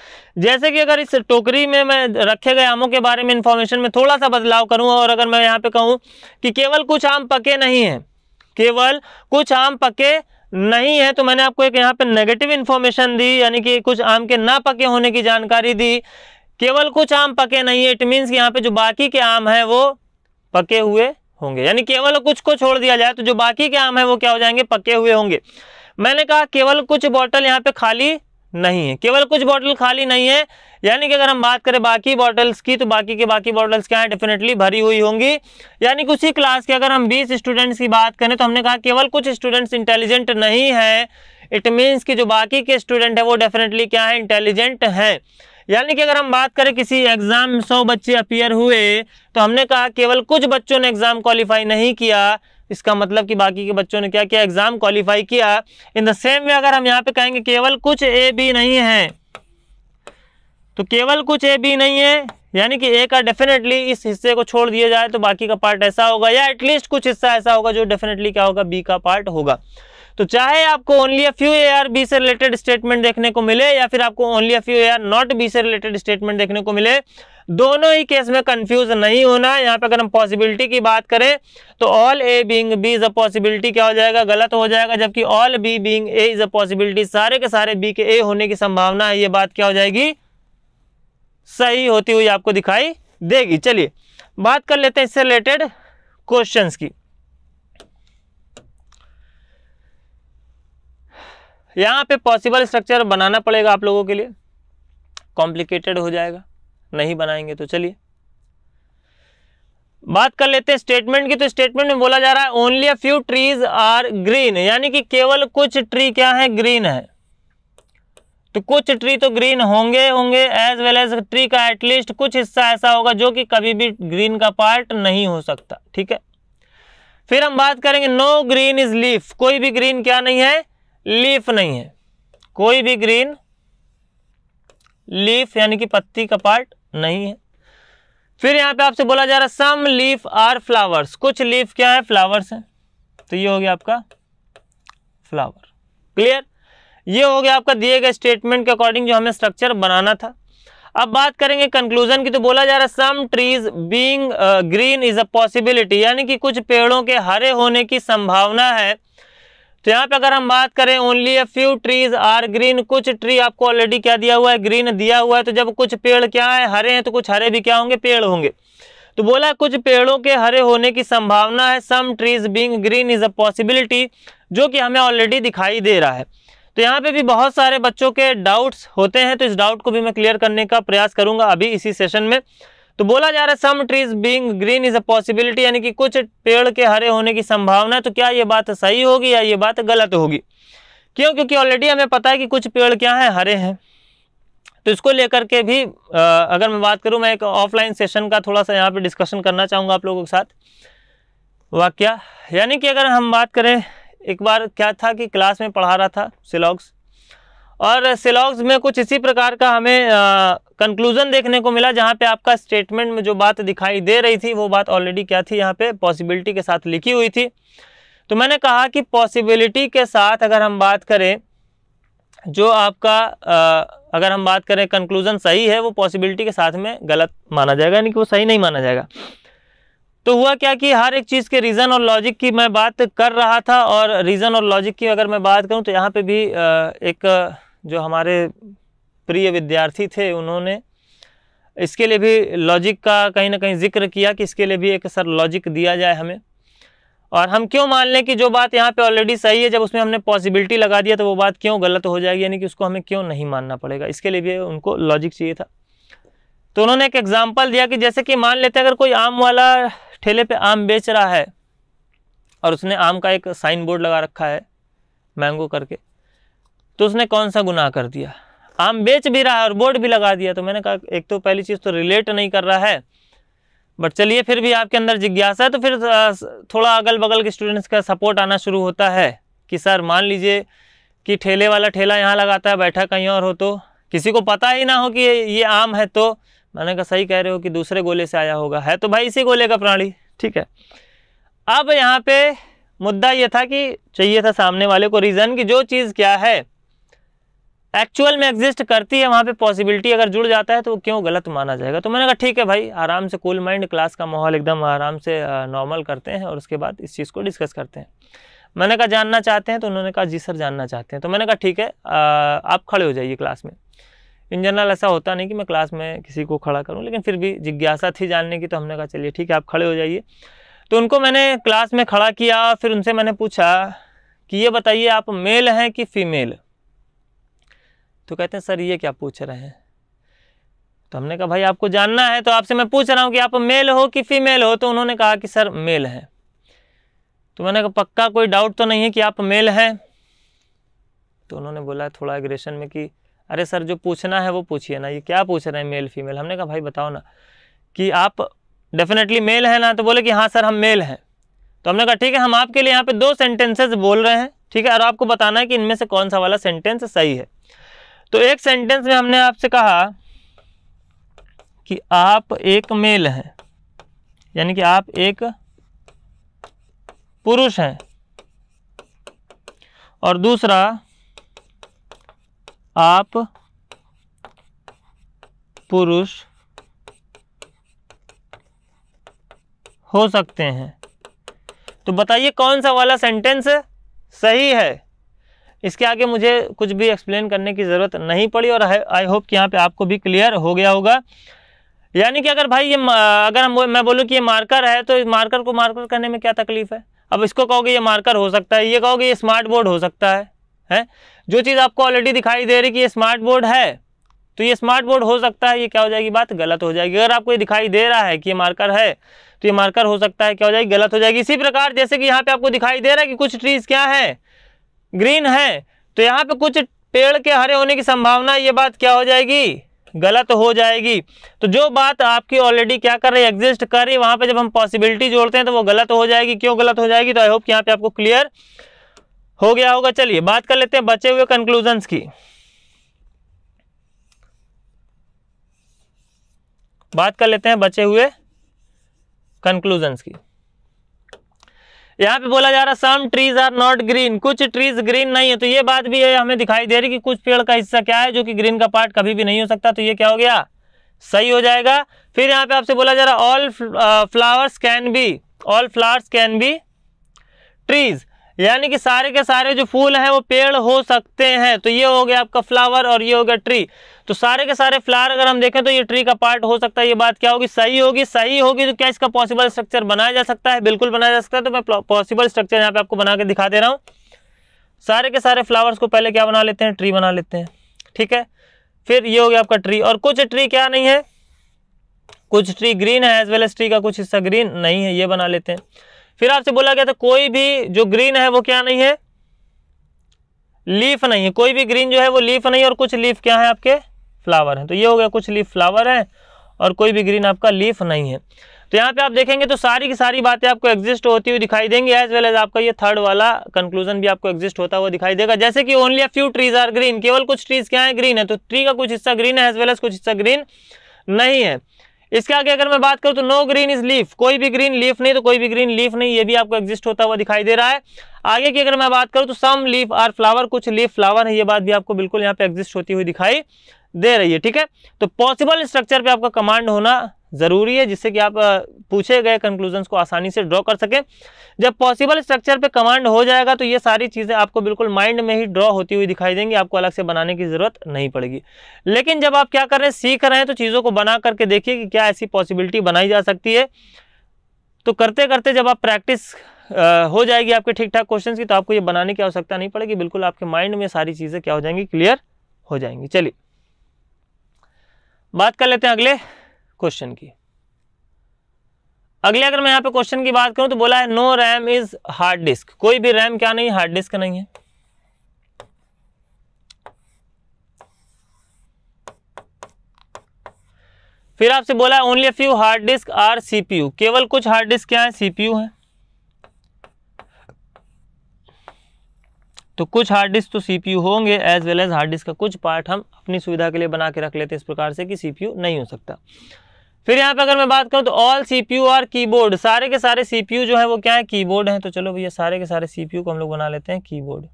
जैसे कि अगर इस टोकरी में मैं रखे गए आमों के बारे में इंफॉर्मेशन में थोड़ा सा बदलाव करूं और अगर मैं यहाँ पे कहूँ कि केवल कुछ आम पके नहीं है केवल कुछ आम पके नहीं है तो मैंने आपको एक यहाँ पे नेगेटिव इन्फॉर्मेशन दी यानी कि कुछ आम के ना पके होने की जानकारी दी केवल कुछ आम पके नहीं है इट मीन्स कि यहाँ पे जो बाकी के आम हैं वो पके हुए होंगे यानी केवल कुछ को छोड़ दिया जाए तो जो बाकी के आम है वो क्या हो जाएंगे पके हुए होंगे मैंने कहा केवल कुछ बॉटल यहाँ पे खाली नहीं है केवल कुछ बॉटल खाली नहीं है यानी कि अगर हम बात करें बाकी बॉटल्स की तो बाकी के बाकी बॉटल्स क्या है डेफिनेटली भरी हुई होंगी यानी कि उसी क्लास के अगर हम 20 स्टूडेंट्स की बात करें तो हमने कहा केवल कुछ स्टूडेंट्स इंटेलिजेंट नहीं है इट मीन्स कि जो बाकी के स्टूडेंट है वो डेफिनेटली क्या है इंटेलिजेंट हैं यानी कि अगर हम बात करें किसी एग्ज़ाम में सौ बच्चे अपियर हुए तो हमने कहा केवल कुछ बच्चों ने एग्ज़ाम क्वालिफाई नहीं किया इसका मतलब कि बाकी के बच्चों ने क्या किया एग्ज़ाम क्वालिफाई किया इन द सेम वे अगर हम यहाँ पे कहेंगे केवल कुछ ए बी नहीं है तो केवल कुछ ए बी नहीं है यानी कि ए का डेफिनेटली इस हिस्से को छोड़ दिया जाए तो बाकी का पार्ट ऐसा होगा या एटलीस्ट कुछ हिस्सा ऐसा होगा जो डेफिनेटली क्या होगा बी का पार्ट होगा तो चाहे आपको only a few A are B से रिलेटेड स्टेटमेंट देखने को मिले या फिर आपको only a few A are not B से रिलेटेड स्टेटमेंट देखने को मिले दोनों ही केस में कंफ्यूज नहीं होना यहाँ पे अगर हम पॉसिबिलिटी की बात करें तो all A being B is a possibility क्या हो जाएगा गलत हो जाएगा जबकि all B being A is a possibility सारे के सारे बी के ए होने की संभावना है ये बात क्या हो जाएगी सही होती हुई आपको दिखाई देगी चलिए बात कर लेते हैं इससे रिलेटेड क्वेश्चंस की यहाँ पे पॉसिबल स्ट्रक्चर बनाना पड़ेगा आप लोगों के लिए कॉम्प्लिकेटेड हो जाएगा नहीं बनाएंगे तो चलिए बात कर लेते हैं स्टेटमेंट की तो स्टेटमेंट में बोला जा रहा है only a few trees are green यानी कि केवल कुछ ट्री क्या है ग्रीन है तो कुछ ट्री तो ग्रीन होंगे होंगे एज वेल एज ट्री का एटलीस्ट कुछ हिस्सा ऐसा होगा जो कि कभी भी ग्रीन का पार्ट नहीं हो सकता ठीक है फिर हम बात करेंगे नो ग्रीन इज लीफ कोई भी ग्रीन क्या नहीं है लीफ नहीं है कोई भी ग्रीन लीफ यानी कि पत्ती का पार्ट नहीं है फिर यहां पे आपसे बोला जा रहा है सम लीफ आर फ्लावर्स कुछ लीफ क्या है फ्लावर्स हैं तो ये हो गया आपका फ्लावर क्लियर ये हो गया आपका दिए गए स्टेटमेंट के अकॉर्डिंग जो हमें स्ट्रक्चर बनाना था अब बात करेंगे कंक्लूजन की तो बोला जा रहा है some trees being green is a possibility यानी कि कुछ पेड़ों के हरे होने की संभावना है तो यहाँ पे अगर हम बात करें only a few trees are green कुछ ट्री आपको ऑलरेडी क्या दिया हुआ है ग्रीन दिया हुआ है तो जब कुछ पेड़ क्या है हरे हैं तो कुछ हरे भी क्या होंगे पेड़ होंगे तो बोला कुछ पेड़ों के हरे होने की संभावना है some trees being green is a possibility जो कि हमें ऑलरेडी दिखाई दे रहा है तो यहाँ पे भी बहुत सारे बच्चों के डाउट्स होते हैं तो इस डाउट को भी मैं क्लियर करने का प्रयास करूंगा अभी इसी सेशन में तो बोला जा रहा है some trees being green is a possibility यानी कि कुछ पेड़ के हरे होने की संभावना है तो क्या ये बात सही होगी या ये बात गलत होगी क्यों क्योंकि ऑलरेडी हमें पता है कि कुछ पेड़ क्या हैं हरे हैं तो इसको लेकर के भी आ, अगर मैं बात करूं मैं एक ऑफलाइन सेशन का थोड़ा सा यहाँ पे डिस्कशन करना चाहूँगा आप लोगों के साथ वाक्य यानी कि अगर हम बात करें एक बार क्या था कि क्लास में पढ़ा रहा था सिलॉग्स और सिलॉग्स में कुछ इसी प्रकार का हमें आ, कंक्लूजन देखने को मिला जहाँ पे आपका स्टेटमेंट में जो बात दिखाई दे रही थी वो बात ऑलरेडी क्या थी यहाँ पे पॉसिबिलिटी के साथ लिखी हुई थी तो मैंने कहा कि पॉसिबिलिटी के साथ अगर हम बात करें जो आपका आ, अगर हम बात करें कंक्लूजन सही है वो पॉसिबिलिटी के साथ में गलत माना जाएगा यानी कि वो सही नहीं माना जाएगा तो हुआ क्या कि हर एक चीज़ के रीज़न और लॉजिक की मैं बात कर रहा था और रीज़न और लॉजिक की अगर मैं बात करूं तो यहाँ पे भी एक जो हमारे प्रिय विद्यार्थी थे उन्होंने इसके लिए भी लॉजिक का कहीं ना कहीं जिक्र किया कि इसके लिए भी एक सर लॉजिक दिया जाए हमें और हम क्यों मान लें कि जो बात यहाँ पे ऑलरेडी सही है जब उसमें हमने पॉसिबिलिटी लगा दिया तो वो बात क्यों गलत हो जाएगी यानी कि उसको हमें क्यों नहीं मानना पड़ेगा इसके लिए भी उनको लॉजिक चाहिए था तो उन्होंने एक एग्जाम्पल दिया कि जैसे कि मान लेते हैं अगर कोई आम वाला ठेले पर आम बेच रहा है और उसने आम का एक साइन बोर्ड लगा रखा है मैंगो करके तो उसने कौन सा गुनाह कर दिया आम बेच भी रहा है और बोर्ड भी लगा दिया तो मैंने कहा एक तो पहली चीज़ तो रिलेट नहीं कर रहा है बट चलिए फिर भी आपके अंदर जिज्ञासा है तो फिर थोड़ा अगल बगल के स्टूडेंट्स का सपोर्ट आना शुरू होता है कि सर मान लीजिए कि ठेले वाला ठेला यहाँ लगाता है बैठा कहीं और हो तो किसी को पता ही ना हो कि ये आम है तो मैंने कहा सही कह रहे हो कि दूसरे गोले से आया होगा है तो भाई इसी गोले का प्राणी ठीक है अब यहाँ पे मुद्दा ये था कि चाहिए था सामने वाले को रीज़न कि जो चीज़ क्या है एक्चुअल में एग्जिस्ट करती है वहाँ पे पॉसिबिलिटी अगर जुड़ जाता है तो वो क्यों गलत माना जाएगा तो मैंने कहा ठीक है भाई आराम से कूल माइंड क्लास का माहौल एकदम आराम से नॉर्मल करते हैं और उसके बाद इस चीज़ को डिस्कस करते हैं मैंने कहा जानना चाहते हैं तो उन्होंने कहा जी सर जानना चाहते हैं तो मैंने कहा ठीक है आप खड़े हो जाइए क्लास में इन जनरल ऐसा होता नहीं कि मैं क्लास में किसी को खड़ा करूँ लेकिन फिर भी जिज्ञासा थी जानने की तो हमने कहा चलिए ठीक है आप खड़े हो जाइए तो उनको मैंने क्लास में खड़ा किया फिर उनसे मैंने पूछा कि ये बताइए आप मेल हैं कि फीमेल तो कहते हैं सर ये क्या पूछ रहे हैं तो हमने कहा भाई आपको जानना है तो आपसे मैं पूछ रहा हूँ कि आप मेल हो कि फीमेल हो तो उन्होंने कहा कि सर मेल है तो मैंने कहा पक्का कोई डाउट तो नहीं है कि आप मेल हैं तो उन्होंने बोला थोड़ा एग्रेशन में कि अरे सर जो पूछना है वो पूछिए ना ये क्या पूछ रहे हैं मेल फीमेल हमने कहा भाई बताओ ना कि आप डेफिनेटली मेल हैं ना तो बोले कि हाँ सर हम मेल हैं तो हमने कहा ठीक है हम आपके लिए यहाँ पे दो सेंटेंसेस बोल रहे हैं ठीक है और आपको बताना है कि इनमें से कौन सा वाला सेंटेंस सही है तो एक सेंटेंस में हमने आपसे कहा कि आप एक मेल हैं यानी कि आप एक पुरुष हैं और दूसरा आप पुरुष हो सकते हैं तो बताइए कौन सा वाला सेंटेंस सही है इसके आगे मुझे कुछ भी एक्सप्लेन करने की ज़रूरत नहीं पड़ी और आई होप कि यहाँ पे आपको भी क्लियर हो गया होगा यानी कि अगर भाई ये अगर हम मैं बोलूँ कि ये मार्कर है तो इस मार्कर को मार्कर करने में क्या तकलीफ़ है अब इसको कहोगे ये मार्कर हो सकता है ये कहोगे ये स्मार्ट बोर्ड हो सकता है है जो चीज़ आपको ऑलरेडी दिखाई दे रही कि ये स्मार्ट बोर्ड है तो ये स्मार्ट बोर्ड हो सकता है ये क्या हो जाएगी बात गलत हो जाएगी अगर आपको ये दिखाई दे रहा है कि ये मार्कर है तो ये मार्कर हो सकता है क्या हो जाएगी गलत हो जाएगी इसी प्रकार जैसे कि यहाँ पे आपको दिखाई दे रहा है कि कुछ ट्रीज़ क्या है ग्रीन है तो यहाँ पे कुछ पेड़ के हरे होने की संभावना ये बात क्या हो जाएगी गलत हो जाएगी तो जो बात आपकी ऑलरेडी क्या कर रही है एग्जिस्ट कर रही है वहां पे जब हम पॉसिबिलिटी जोड़ते हैं तो वो गलत हो जाएगी क्यों गलत हो जाएगी तो आई होप कि यहाँ पे आपको क्लियर हो गया होगा चलिए बात कर लेते हैं बचे हुए कंक्लूजन्स की बात कर लेते हैं बचे हुए कंक्लूजन्स की यहाँ पे बोला जा रहा some trees are not green कुछ ट्रीज ग्रीन नहीं है तो ये बात भी है हमें दिखाई दे रही कि कुछ पेड़ का हिस्सा क्या है जो कि ग्रीन का पार्ट कभी भी नहीं हो सकता तो ये क्या हो गया सही हो जाएगा फिर यहाँ पे आपसे बोला जा रहा all flowers can be all flowers can be trees यानी कि सारे के सारे जो फूल हैं वो पेड़ हो सकते हैं तो ये हो गया आपका फ्लावर और ये हो गया ट्री तो सारे के सारे फ्लावर अगर हम देखें तो ये ट्री का पार्ट हो सकता है ये बात क्या होगी सही होगी सही होगी तो क्या इसका पॉसिबल स्ट्रक्चर बनाया जा सकता है बिल्कुल बनाया जा सकता है तो मैं पॉसिबल स्ट्रक्चर यहाँ पे आपको बना के दिखा दे रहा हूँ सारे के सारे फ्लावर्स को पहले क्या बना लेते हैं ट्री बना लेते हैं ठीक है फिर ये हो गया आपका ट्री और कुछ ट्री क्या नहीं है कुछ ट्री ग्रीन है एज वेल एज ट्री का कुछ हिस्सा ग्रीन नहीं है ये बना लेते हैं फिर आपसे बोला गया था कोई भी जो ग्रीन है वो क्या नहीं है लीफ नहीं है कोई भी ग्रीन जो है वो लीफ नहीं है और कुछ लीफ क्या है आपके फ्लावर हैं तो ये हो गया कुछ लीफ फ्लावर है और कोई भी ग्रीन आपका लीफ नहीं है तो यहाँ पे आप देखेंगे तो सारी की सारी बातें आपको एग्जिस्ट होती हुई दिखाई देंगी एज वेल एज आपका ये थर्ड वाला कंक्लूजन भी आपको एग्जिस्ट होता हुआ दिखाई देगा जैसे कि only a few trees are green केवल कुछ ट्रीज क्या है ग्रीन है तो ट्री का कुछ हिस्सा ग्रीन है एज वेल एज कुछ हिस्सा ग्रीन नहीं है इसके आगे अगर मैं बात करूँ तो नो ग्रीन इज लीफ कोई भी ग्रीन लीफ नहीं तो कोई भी ग्रीन लीफ नहीं ये भी आपको एग्जिस्ट होता हुआ दिखाई दे रहा है आगे की अगर मैं बात करूँ तो सम लीफ आर फ्लावर कुछ लीफ फ्लावर है ये बात भी आपको बिल्कुल यहाँ पे एग्जिस्ट होती हुई दिखाई दे रही है ठीक है तो पॉसिबल स्ट्रक्चर पे आपका कमांड होना ज़रूरी है जिससे कि आप पूछे गए कंक्लूजन को आसानी से ड्रॉ कर सकें जब पॉसिबल स्ट्रक्चर पे कमांड हो जाएगा तो ये सारी चीज़ें आपको बिल्कुल माइंड में ही ड्रॉ होती हुई दिखाई देंगी आपको अलग से बनाने की ज़रूरत नहीं पड़ेगी लेकिन जब आप क्या कर रहे हैं सीख रहे हैं तो चीज़ों को बना करके देखिए कि क्या ऐसी पॉसिबिलिटी बनाई जा सकती है तो करते करते जब आप प्रैक्टिस हो जाएगी आपके ठीक ठाक क्वेश्चन की तो आपको ये बनाने की आवश्यकता नहीं पड़ेगी बिल्कुल आपके माइंड में सारी चीज़ें क्या हो जाएंगी क्लियर हो जाएंगी चलिए बात कर लेते हैं अगले क्वेश्चन की अगले अगर मैं यहां पे क्वेश्चन की बात करूं तो बोला है no RAM is hard disk कोई भी रैम क्या नहीं हार्ड डिस्क नहीं है फिर आपसे बोला है only few hard disk are CPU केवल कुछ हार्ड डिस्क क्या है सीपीयू है तो कुछ हार्ड डिस्क तो सीपीयू होंगे as well as hard disk का कुछ पार्ट हम अपनी सुविधा के लिए बना के रख लेते हैं इस प्रकार से कि सीपीयू नहीं हो सकता फिर यहाँ पे अगर मैं बात करूँ तो ऑल सीपीयू और कीबोर्ड सारे के सारे सीपीयू जो है वो क्या है कीबोर्ड है तो चलो भैया सारे के सारे सीपीयू को हम लोग बना लेते हैं कीबोर्ड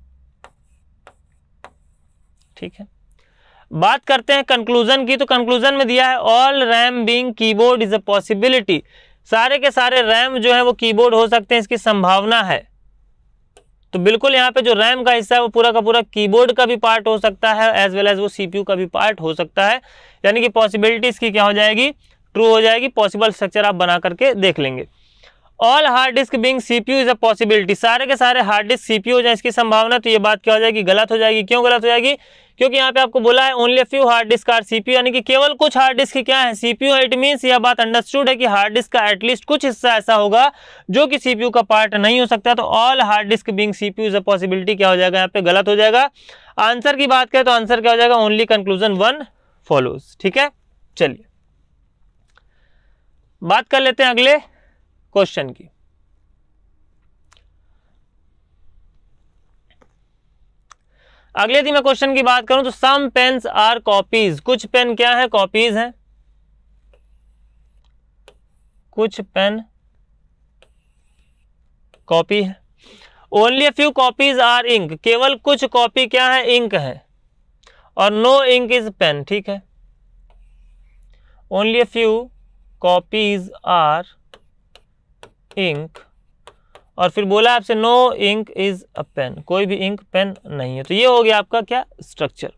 ठीक है बात करते हैं कंक्लूजन की तो कंक्लूजन में दिया है ऑल रैम की कीबोर्ड इज अ पॉसिबिलिटी सारे के सारे रैम जो है वो कीबोर्ड हो सकते हैं इसकी संभावना है तो बिल्कुल यहाँ पे जो रैम का हिस्सा है वो पूरा का पूरा कीबोर्ड का भी पार्ट हो सकता है एज वेल एज वो सीपीयू का भी पार्ट हो सकता है यानी कि पॉसिबिलिटीज़ की क्या हो जाएगी ट्रू हो जाएगी पॉसिबल स्ट्रक्चर आप बना करके देख लेंगे all hard disk being CPU is a possibility सारे के सारे हार्ड डिस्क सीपीयू हो जाए इसकी संभावना तो ये बात क्या हो जाएगी गलत हो जाएगी क्यों गलत हो जाएगी क्योंकि यहाँ पे आपको बोला है only few hard disk are CPU यानी कि केवल कुछ हार्ड डिस्क क्या है सीपीयू है इट मीन यह बात अंडरस्टूड है कि हार्ड डिस्क का एटलीस्ट कुछ हिस्सा ऐसा होगा जो कि सीपीयू का पार्ट नहीं हो सकता तो all hard disk being CPU is a possibility क्या हो जाएगा यहाँ पे गलत हो जाएगा आंसर की बात करें तो आंसर क्या हो जाएगा ओनली कंक्लूजन वन फॉलोज ठीक है चलिए बात कर लेते हैं अगले क्वेश्चन की अगले यदि मैं क्वेश्चन की बात करूं तो सम पेन्स आर कॉपीज कुछ पेन क्या है कॉपीज हैं कुछ पेन कॉपी है only few copies are ink केवल कुछ कॉपी क्या है इंक है और नो इंक इज पेन ठीक है only few copies are ink और फिर बोला आपसे no ink is a pen कोई भी इंक पेन नहीं है तो ये हो गया आपका क्या स्ट्रक्चर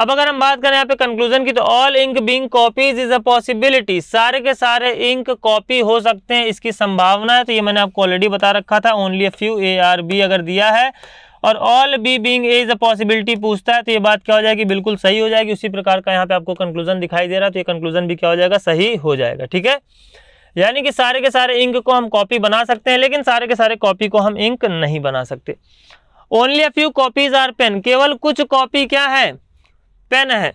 अब अगर हम बात करें यहाँ पे कंक्लूजन की तो all ink being copies is a possibility सारे के सारे इंक कॉपी हो सकते हैं इसकी संभावना है तो ये मैंने आपको ऑलरेडी बता रखा था only a few A are B अगर दिया है और all B being A is a possibility पूछता है तो ये बात क्या हो जाएगी बिल्कुल सही हो जाएगी उसी प्रकार का यहाँ पे आपको कंक्लूजन दिखाई दे रहा है तो ये कंक्लूजन भी क्या हो जाएगा सही हो जाएगा ठीक है यानी कि सारे के सारे इंक को हम कॉपी बना सकते हैं लेकिन सारे के सारे कॉपी को हम इंक नहीं बना सकते only a few copies are pen केवल कुछ कॉपी क्या है पेन है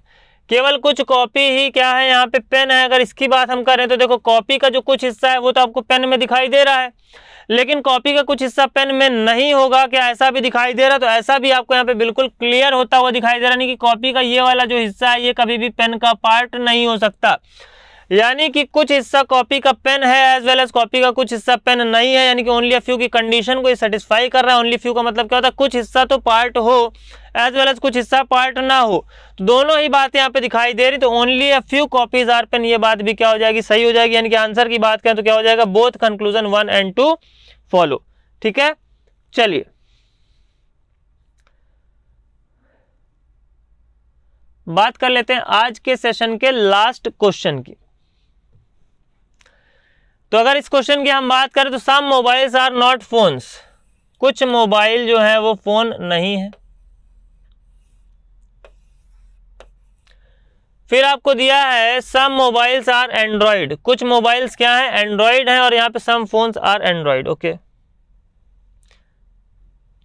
केवल कुछ कॉपी ही क्या है यहाँ पे पेन है अगर इसकी बात हम करें तो देखो कॉपी का जो कुछ हिस्सा है वो तो आपको पेन में दिखाई दे रहा है लेकिन कॉपी का कुछ हिस्सा पेन में नहीं होगा क्या ऐसा भी दिखाई दे रहा तो ऐसा भी आपको यहाँ पे बिल्कुल क्लियर होता हुआ दिखाई दे रहा नहीं कि कॉपी का ये वाला जो हिस्सा है ये कभी भी पेन का पार्ट नहीं हो सकता यानी कि कुछ हिस्सा कॉपी का पेन है एज वेल एज कॉपी का कुछ हिस्सा पेन नहीं है यानी कि ओनली फ्यू की कंडीशन को सेटिस्फाई कर रहा है ओनली फ्यू का मतलब क्या होता है कुछ हिस्सा तो पार्ट हो एज वेल एज कुछ हिस्सा पार्ट ना हो तो दोनों ही बातें यहाँ पे दिखाई दे रही तो only a few copies are pen ये बात भी क्या हो जाएगी सही हो जाएगी यानी कि आंसर की बात करें तो क्या हो जाएगा both conclusion one and two follow ठीक है चलिए बात कर लेते हैं आज के सेशन के लास्ट क्वेश्चन की तो अगर इस क्वेश्चन की हम बात करें तो some mobiles are not phones कुछ मोबाइल जो है वो फोन नहीं है फिर आपको दिया है सम मोबाइल्स आर एंड्रॉयड कुछ मोबाइल्स क्या हैं एंड्रॉइड हैं और यहाँ पे some phones are Android okay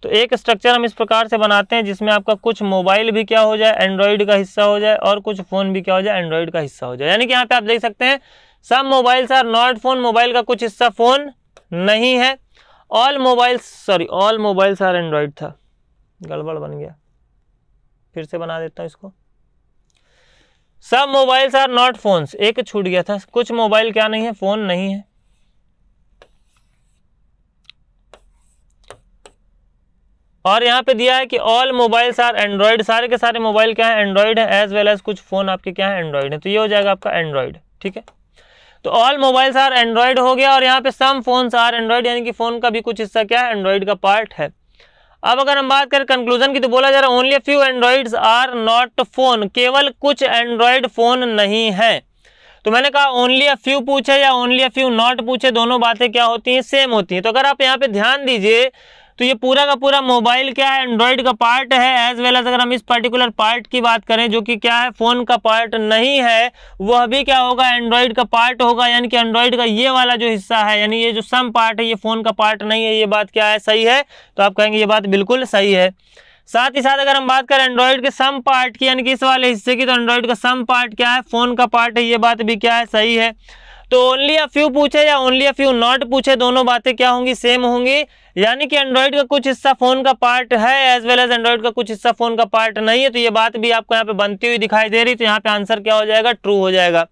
तो एक स्ट्रक्चर हम इस प्रकार से बनाते हैं जिसमें आपका कुछ मोबाइल भी क्या हो जाए एंड्रॉइड का हिस्सा हो जाए और कुछ फ़ोन भी क्या हो जाए एंड्रॉयड का हिस्सा हो जाए यानी कि यहाँ पे आप देख सकते हैं सब mobiles are not phone mobile का कुछ हिस्सा फ़ोन नहीं है all mobiles sorry all mobiles are Android था गड़बड़ बन गया फिर से बना देता हूँ इसको सब मोबाइल्स आर नॉट फोन्स एक छूट गया था कुछ मोबाइल क्या नहीं है फ़ोन नहीं है और यहाँ पे दिया है कि ऑल मोबाइल्स आर एंड्रॉयड सारे के सारे मोबाइल क्या है एंड्रॉयड है एज वेल एज कुछ फ़ोन आपके क्या है एंड्रॉयड है तो ये हो जाएगा आपका एंड्रॉयड ठीक है तो ऑल मोबाइल्स आर एंड्रॉयड हो गया और यहाँ पे सम फोन्स आर एंड्रॉयड यानी कि फ़ोन का भी कुछ हिस्सा क्या है एंड्रॉयड का पार्ट है अब अगर हम बात करें कंक्लूजन की तो बोला जा रहा है only few Androids are not phone केवल कुछ एंड्रॉयड फ़ोन नहीं हैं तो मैंने कहा ओनली अ फ्यू पूछे या ओनली अ फ्यू नॉट पूछे दोनों बातें क्या होती हैं सेम होती हैं तो अगर आप यहाँ पे ध्यान दीजिए तो ये पूरा का पूरा मोबाइल क्या है एंड्रॉयड का पार्ट है एज वेल एज अगर हम इस पर्टिकुलर पार्ट की बात करें जो कि क्या है फोन का पार्ट नहीं है वह भी क्या होगा एंड्रॉयड का पार्ट होगा यानी कि एंड्रॉयड का ये वाला जो हिस्सा है यानी ये जो सम पार्ट है ये फोन का पार्ट नहीं है ये बात क्या है सही है तो आप कहेंगे ये बात बिल्कुल सही है साथ ही साथ अगर हम बात करें एंड्रॉयड के सम पार्ट की यानी कि इस वाले हिस्से की तो एंड्रॉयड का सम पार्ट क्या है फोन का पार्ट है ये बात भी क्या है सही है तो ओनली अ फ्यू पूछे या ओनली अ फ्यू नॉट पूछे दोनों बातें क्या होंगी सेम होंगी यानी कि एंड्रॉयड का कुछ हिस्सा फ़ोन का पार्ट है एज वेल एज एंड्रॉयड का कुछ हिस्सा फ़ोन का पार्ट नहीं है तो ये बात भी आपको यहाँ पे बनती हुई दिखाई दे रही तो यहाँ पे आंसर क्या हो जाएगा ट्रू हो जाएगा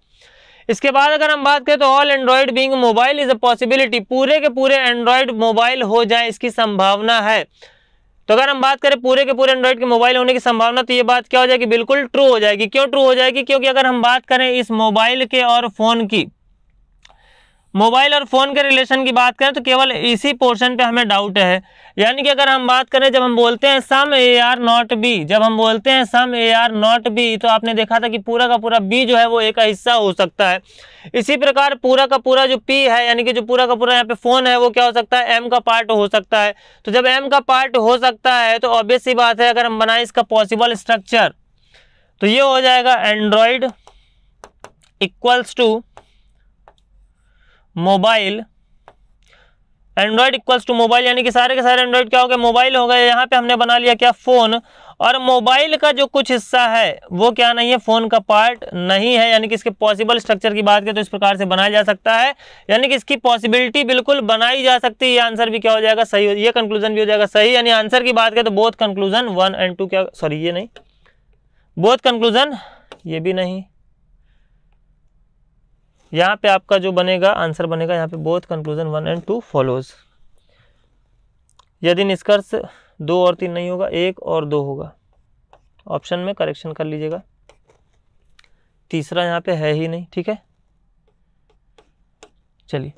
इसके बाद अगर हम बात करें तो all Android being mobile is a possibility पूरे के पूरे एंड्रॉयड मोबाइल हो जाए इसकी संभावना है तो अगर हम बात करें पूरे के पूरे एंड्रॉयड के मोबाइल होने की संभावना तो ये बात क्या हो जाएगी बिल्कुल ट्रू हो जाएगी क्यों ट्रू हो जाएगी क्योंकि अगर हम बात करें इस मोबाइल के और फ़ोन की मोबाइल और फ़ोन के रिलेशन की बात करें तो केवल इसी पोर्शन पे हमें डाउट है यानी कि अगर हम बात करें जब हम बोलते हैं some A are not B जब हम बोलते हैं some A are not B तो आपने देखा था कि पूरा का पूरा बी जो है वो एक का हिस्सा हो सकता है इसी प्रकार पूरा का पूरा जो पी है यानी कि जो पूरा का पूरा यहाँ पे फ़ोन है वो क्या हो सकता है एम का पार्ट हो सकता है तो जब एम का पार्ट हो सकता है तो ऑब्वियस सी बात है अगर हम बनाए इसका पॉसिबल स्ट्रक्चर तो ये हो जाएगा Android equals to mobile Android equals to mobile यानी कि सारे के सारे एंड्रॉयड क्या हो गए मोबाइल हो गए यहाँ पे हमने बना लिया क्या फ़ोन और मोबाइल का जो कुछ हिस्सा है वो क्या नहीं है फ़ोन का पार्ट नहीं है यानी कि इसके पॉसिबल स्ट्रक्चर की बात करें तो इस प्रकार से बनाया जा सकता है यानी कि इसकी पॉसिबिलिटी बिल्कुल बनाई जा सकती है ये आंसर भी क्या हो जाएगा सही ये कंक्लूजन भी हो जाएगा सही यानी आंसर की बात करें तो both conclusion one and two क्या सॉरी ये नहीं बोथ कंक्लूजन ये भी नहीं यहाँ पे आपका जो बनेगा आंसर बनेगा यहाँ पे both conclusion one and two follows यदि निष्कर्ष दो और तीन नहीं होगा एक और दो होगा ऑप्शन में करेक्शन कर लीजिएगा तीसरा यहाँ पे है ही नहीं ठीक है चलिए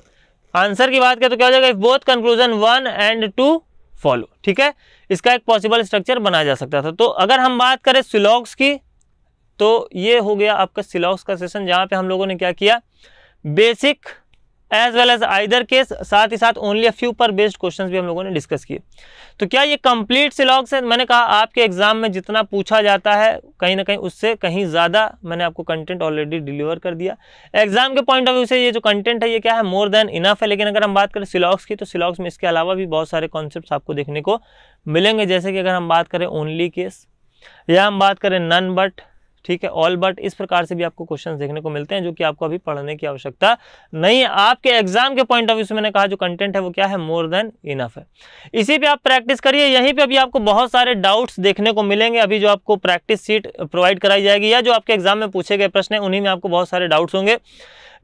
आंसर की बात करें तो क्या हो जाएगा if both conclusion one and two follow ठीक है इसका एक पॉसिबल स्ट्रक्चर बनाया जा सकता था तो अगर हम बात करें सिलॉग्स की तो ये हो गया आपका सिलॉक्स का सेशन जहाँ पे हम लोगों ने क्या किया basic as well as either case साथ ही साथ ओनली अ फ्यू पर बेस्ड क्वेश्चंस भी हम लोगों ने डिस्कस किए तो क्या ये कंप्लीट सिलॉक्स है मैंने कहा आपके एग्जाम में जितना पूछा जाता है कहीं ना कहीं उससे कहीं ज़्यादा मैंने आपको कंटेंट ऑलरेडी डिलीवर कर दिया एग्जाम के पॉइंट ऑफ व्यू से ये जो कंटेंट है ये क्या है मोर देन इनफ है लेकिन अगर हम बात करें सिलॉक्स की तो सिलॉक्स में इसके अलावा भी बहुत सारे कॉन्सेप्ट आपको देखने को मिलेंगे जैसे कि अगर हम बात करें ओनली केस या हम बात करें नन बट ठीक है ऑल बट इस प्रकार से भी आपको क्वेश्चन देखने को मिलते हैं जो कि आपको अभी पढ़ने की आवश्यकता नहीं है आपके एग्जाम के पॉइंट ऑफ व्यू से मैंने कहा जो कंटेंट है वो क्या है मोर देन इनफ है इसी पे आप प्रैक्टिस करिए यहीं पे अभी आपको बहुत सारे डाउट्स देखने को मिलेंगे अभी जो आपको प्रैक्टिस सीट प्रोवाइड कराई जाएगी या जो आपके एग्जाम में पूछे गए प्रश्न है उन्हीं में आपको बहुत सारे डाउट्स होंगे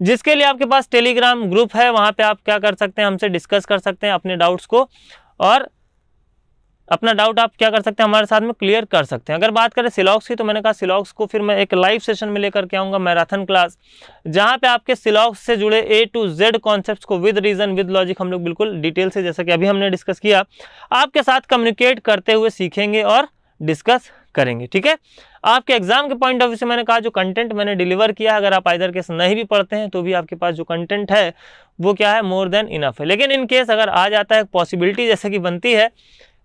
जिसके लिए आपके पास टेलीग्राम ग्रुप है वहाँ पर आप क्या कर सकते हैं हमसे डिस्कस कर सकते हैं अपने डाउट्स को और अपना डाउट आप क्या कर सकते हैं हमारे साथ में क्लियर कर सकते हैं अगर बात करें सिलॉक्स की तो मैंने कहा सिलॉक्स को फिर मैं एक लाइव सेशन में लेकर के आऊँगा मैराथन क्लास जहाँ पे आपके सिलॉक्स से जुड़े ए टू जेड कॉन्सेप्ट को विद रीजन विद लॉजिक हम लोग बिल्कुल डिटेल से जैसा कि अभी हमने डिस्कस किया आपके साथ कम्युनिकेट करते हुए सीखेंगे और डिस्कस करेंगे ठीक है आपके एग्जाम के पॉइंट ऑफ व्यू से मैंने कहा जो कंटेंट मैंने डिलीवर किया अगर आप आइर केस नहीं भी पढ़ते हैं तो भी आपके पास जो कंटेंट है वो क्या है मोर देन इनफ है लेकिन इनकेस अगर आ जाता है पॉसिबिलिटी जैसे कि बनती है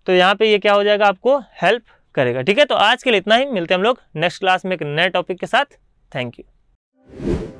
तो यहाँ पे ये क्या हो जाएगा आपको हेल्प करेगा ठीक है तो आज के लिए इतना ही मिलते हैं हम लोग नेक्स्ट क्लास में एक नए टॉपिक के साथ थैंक यू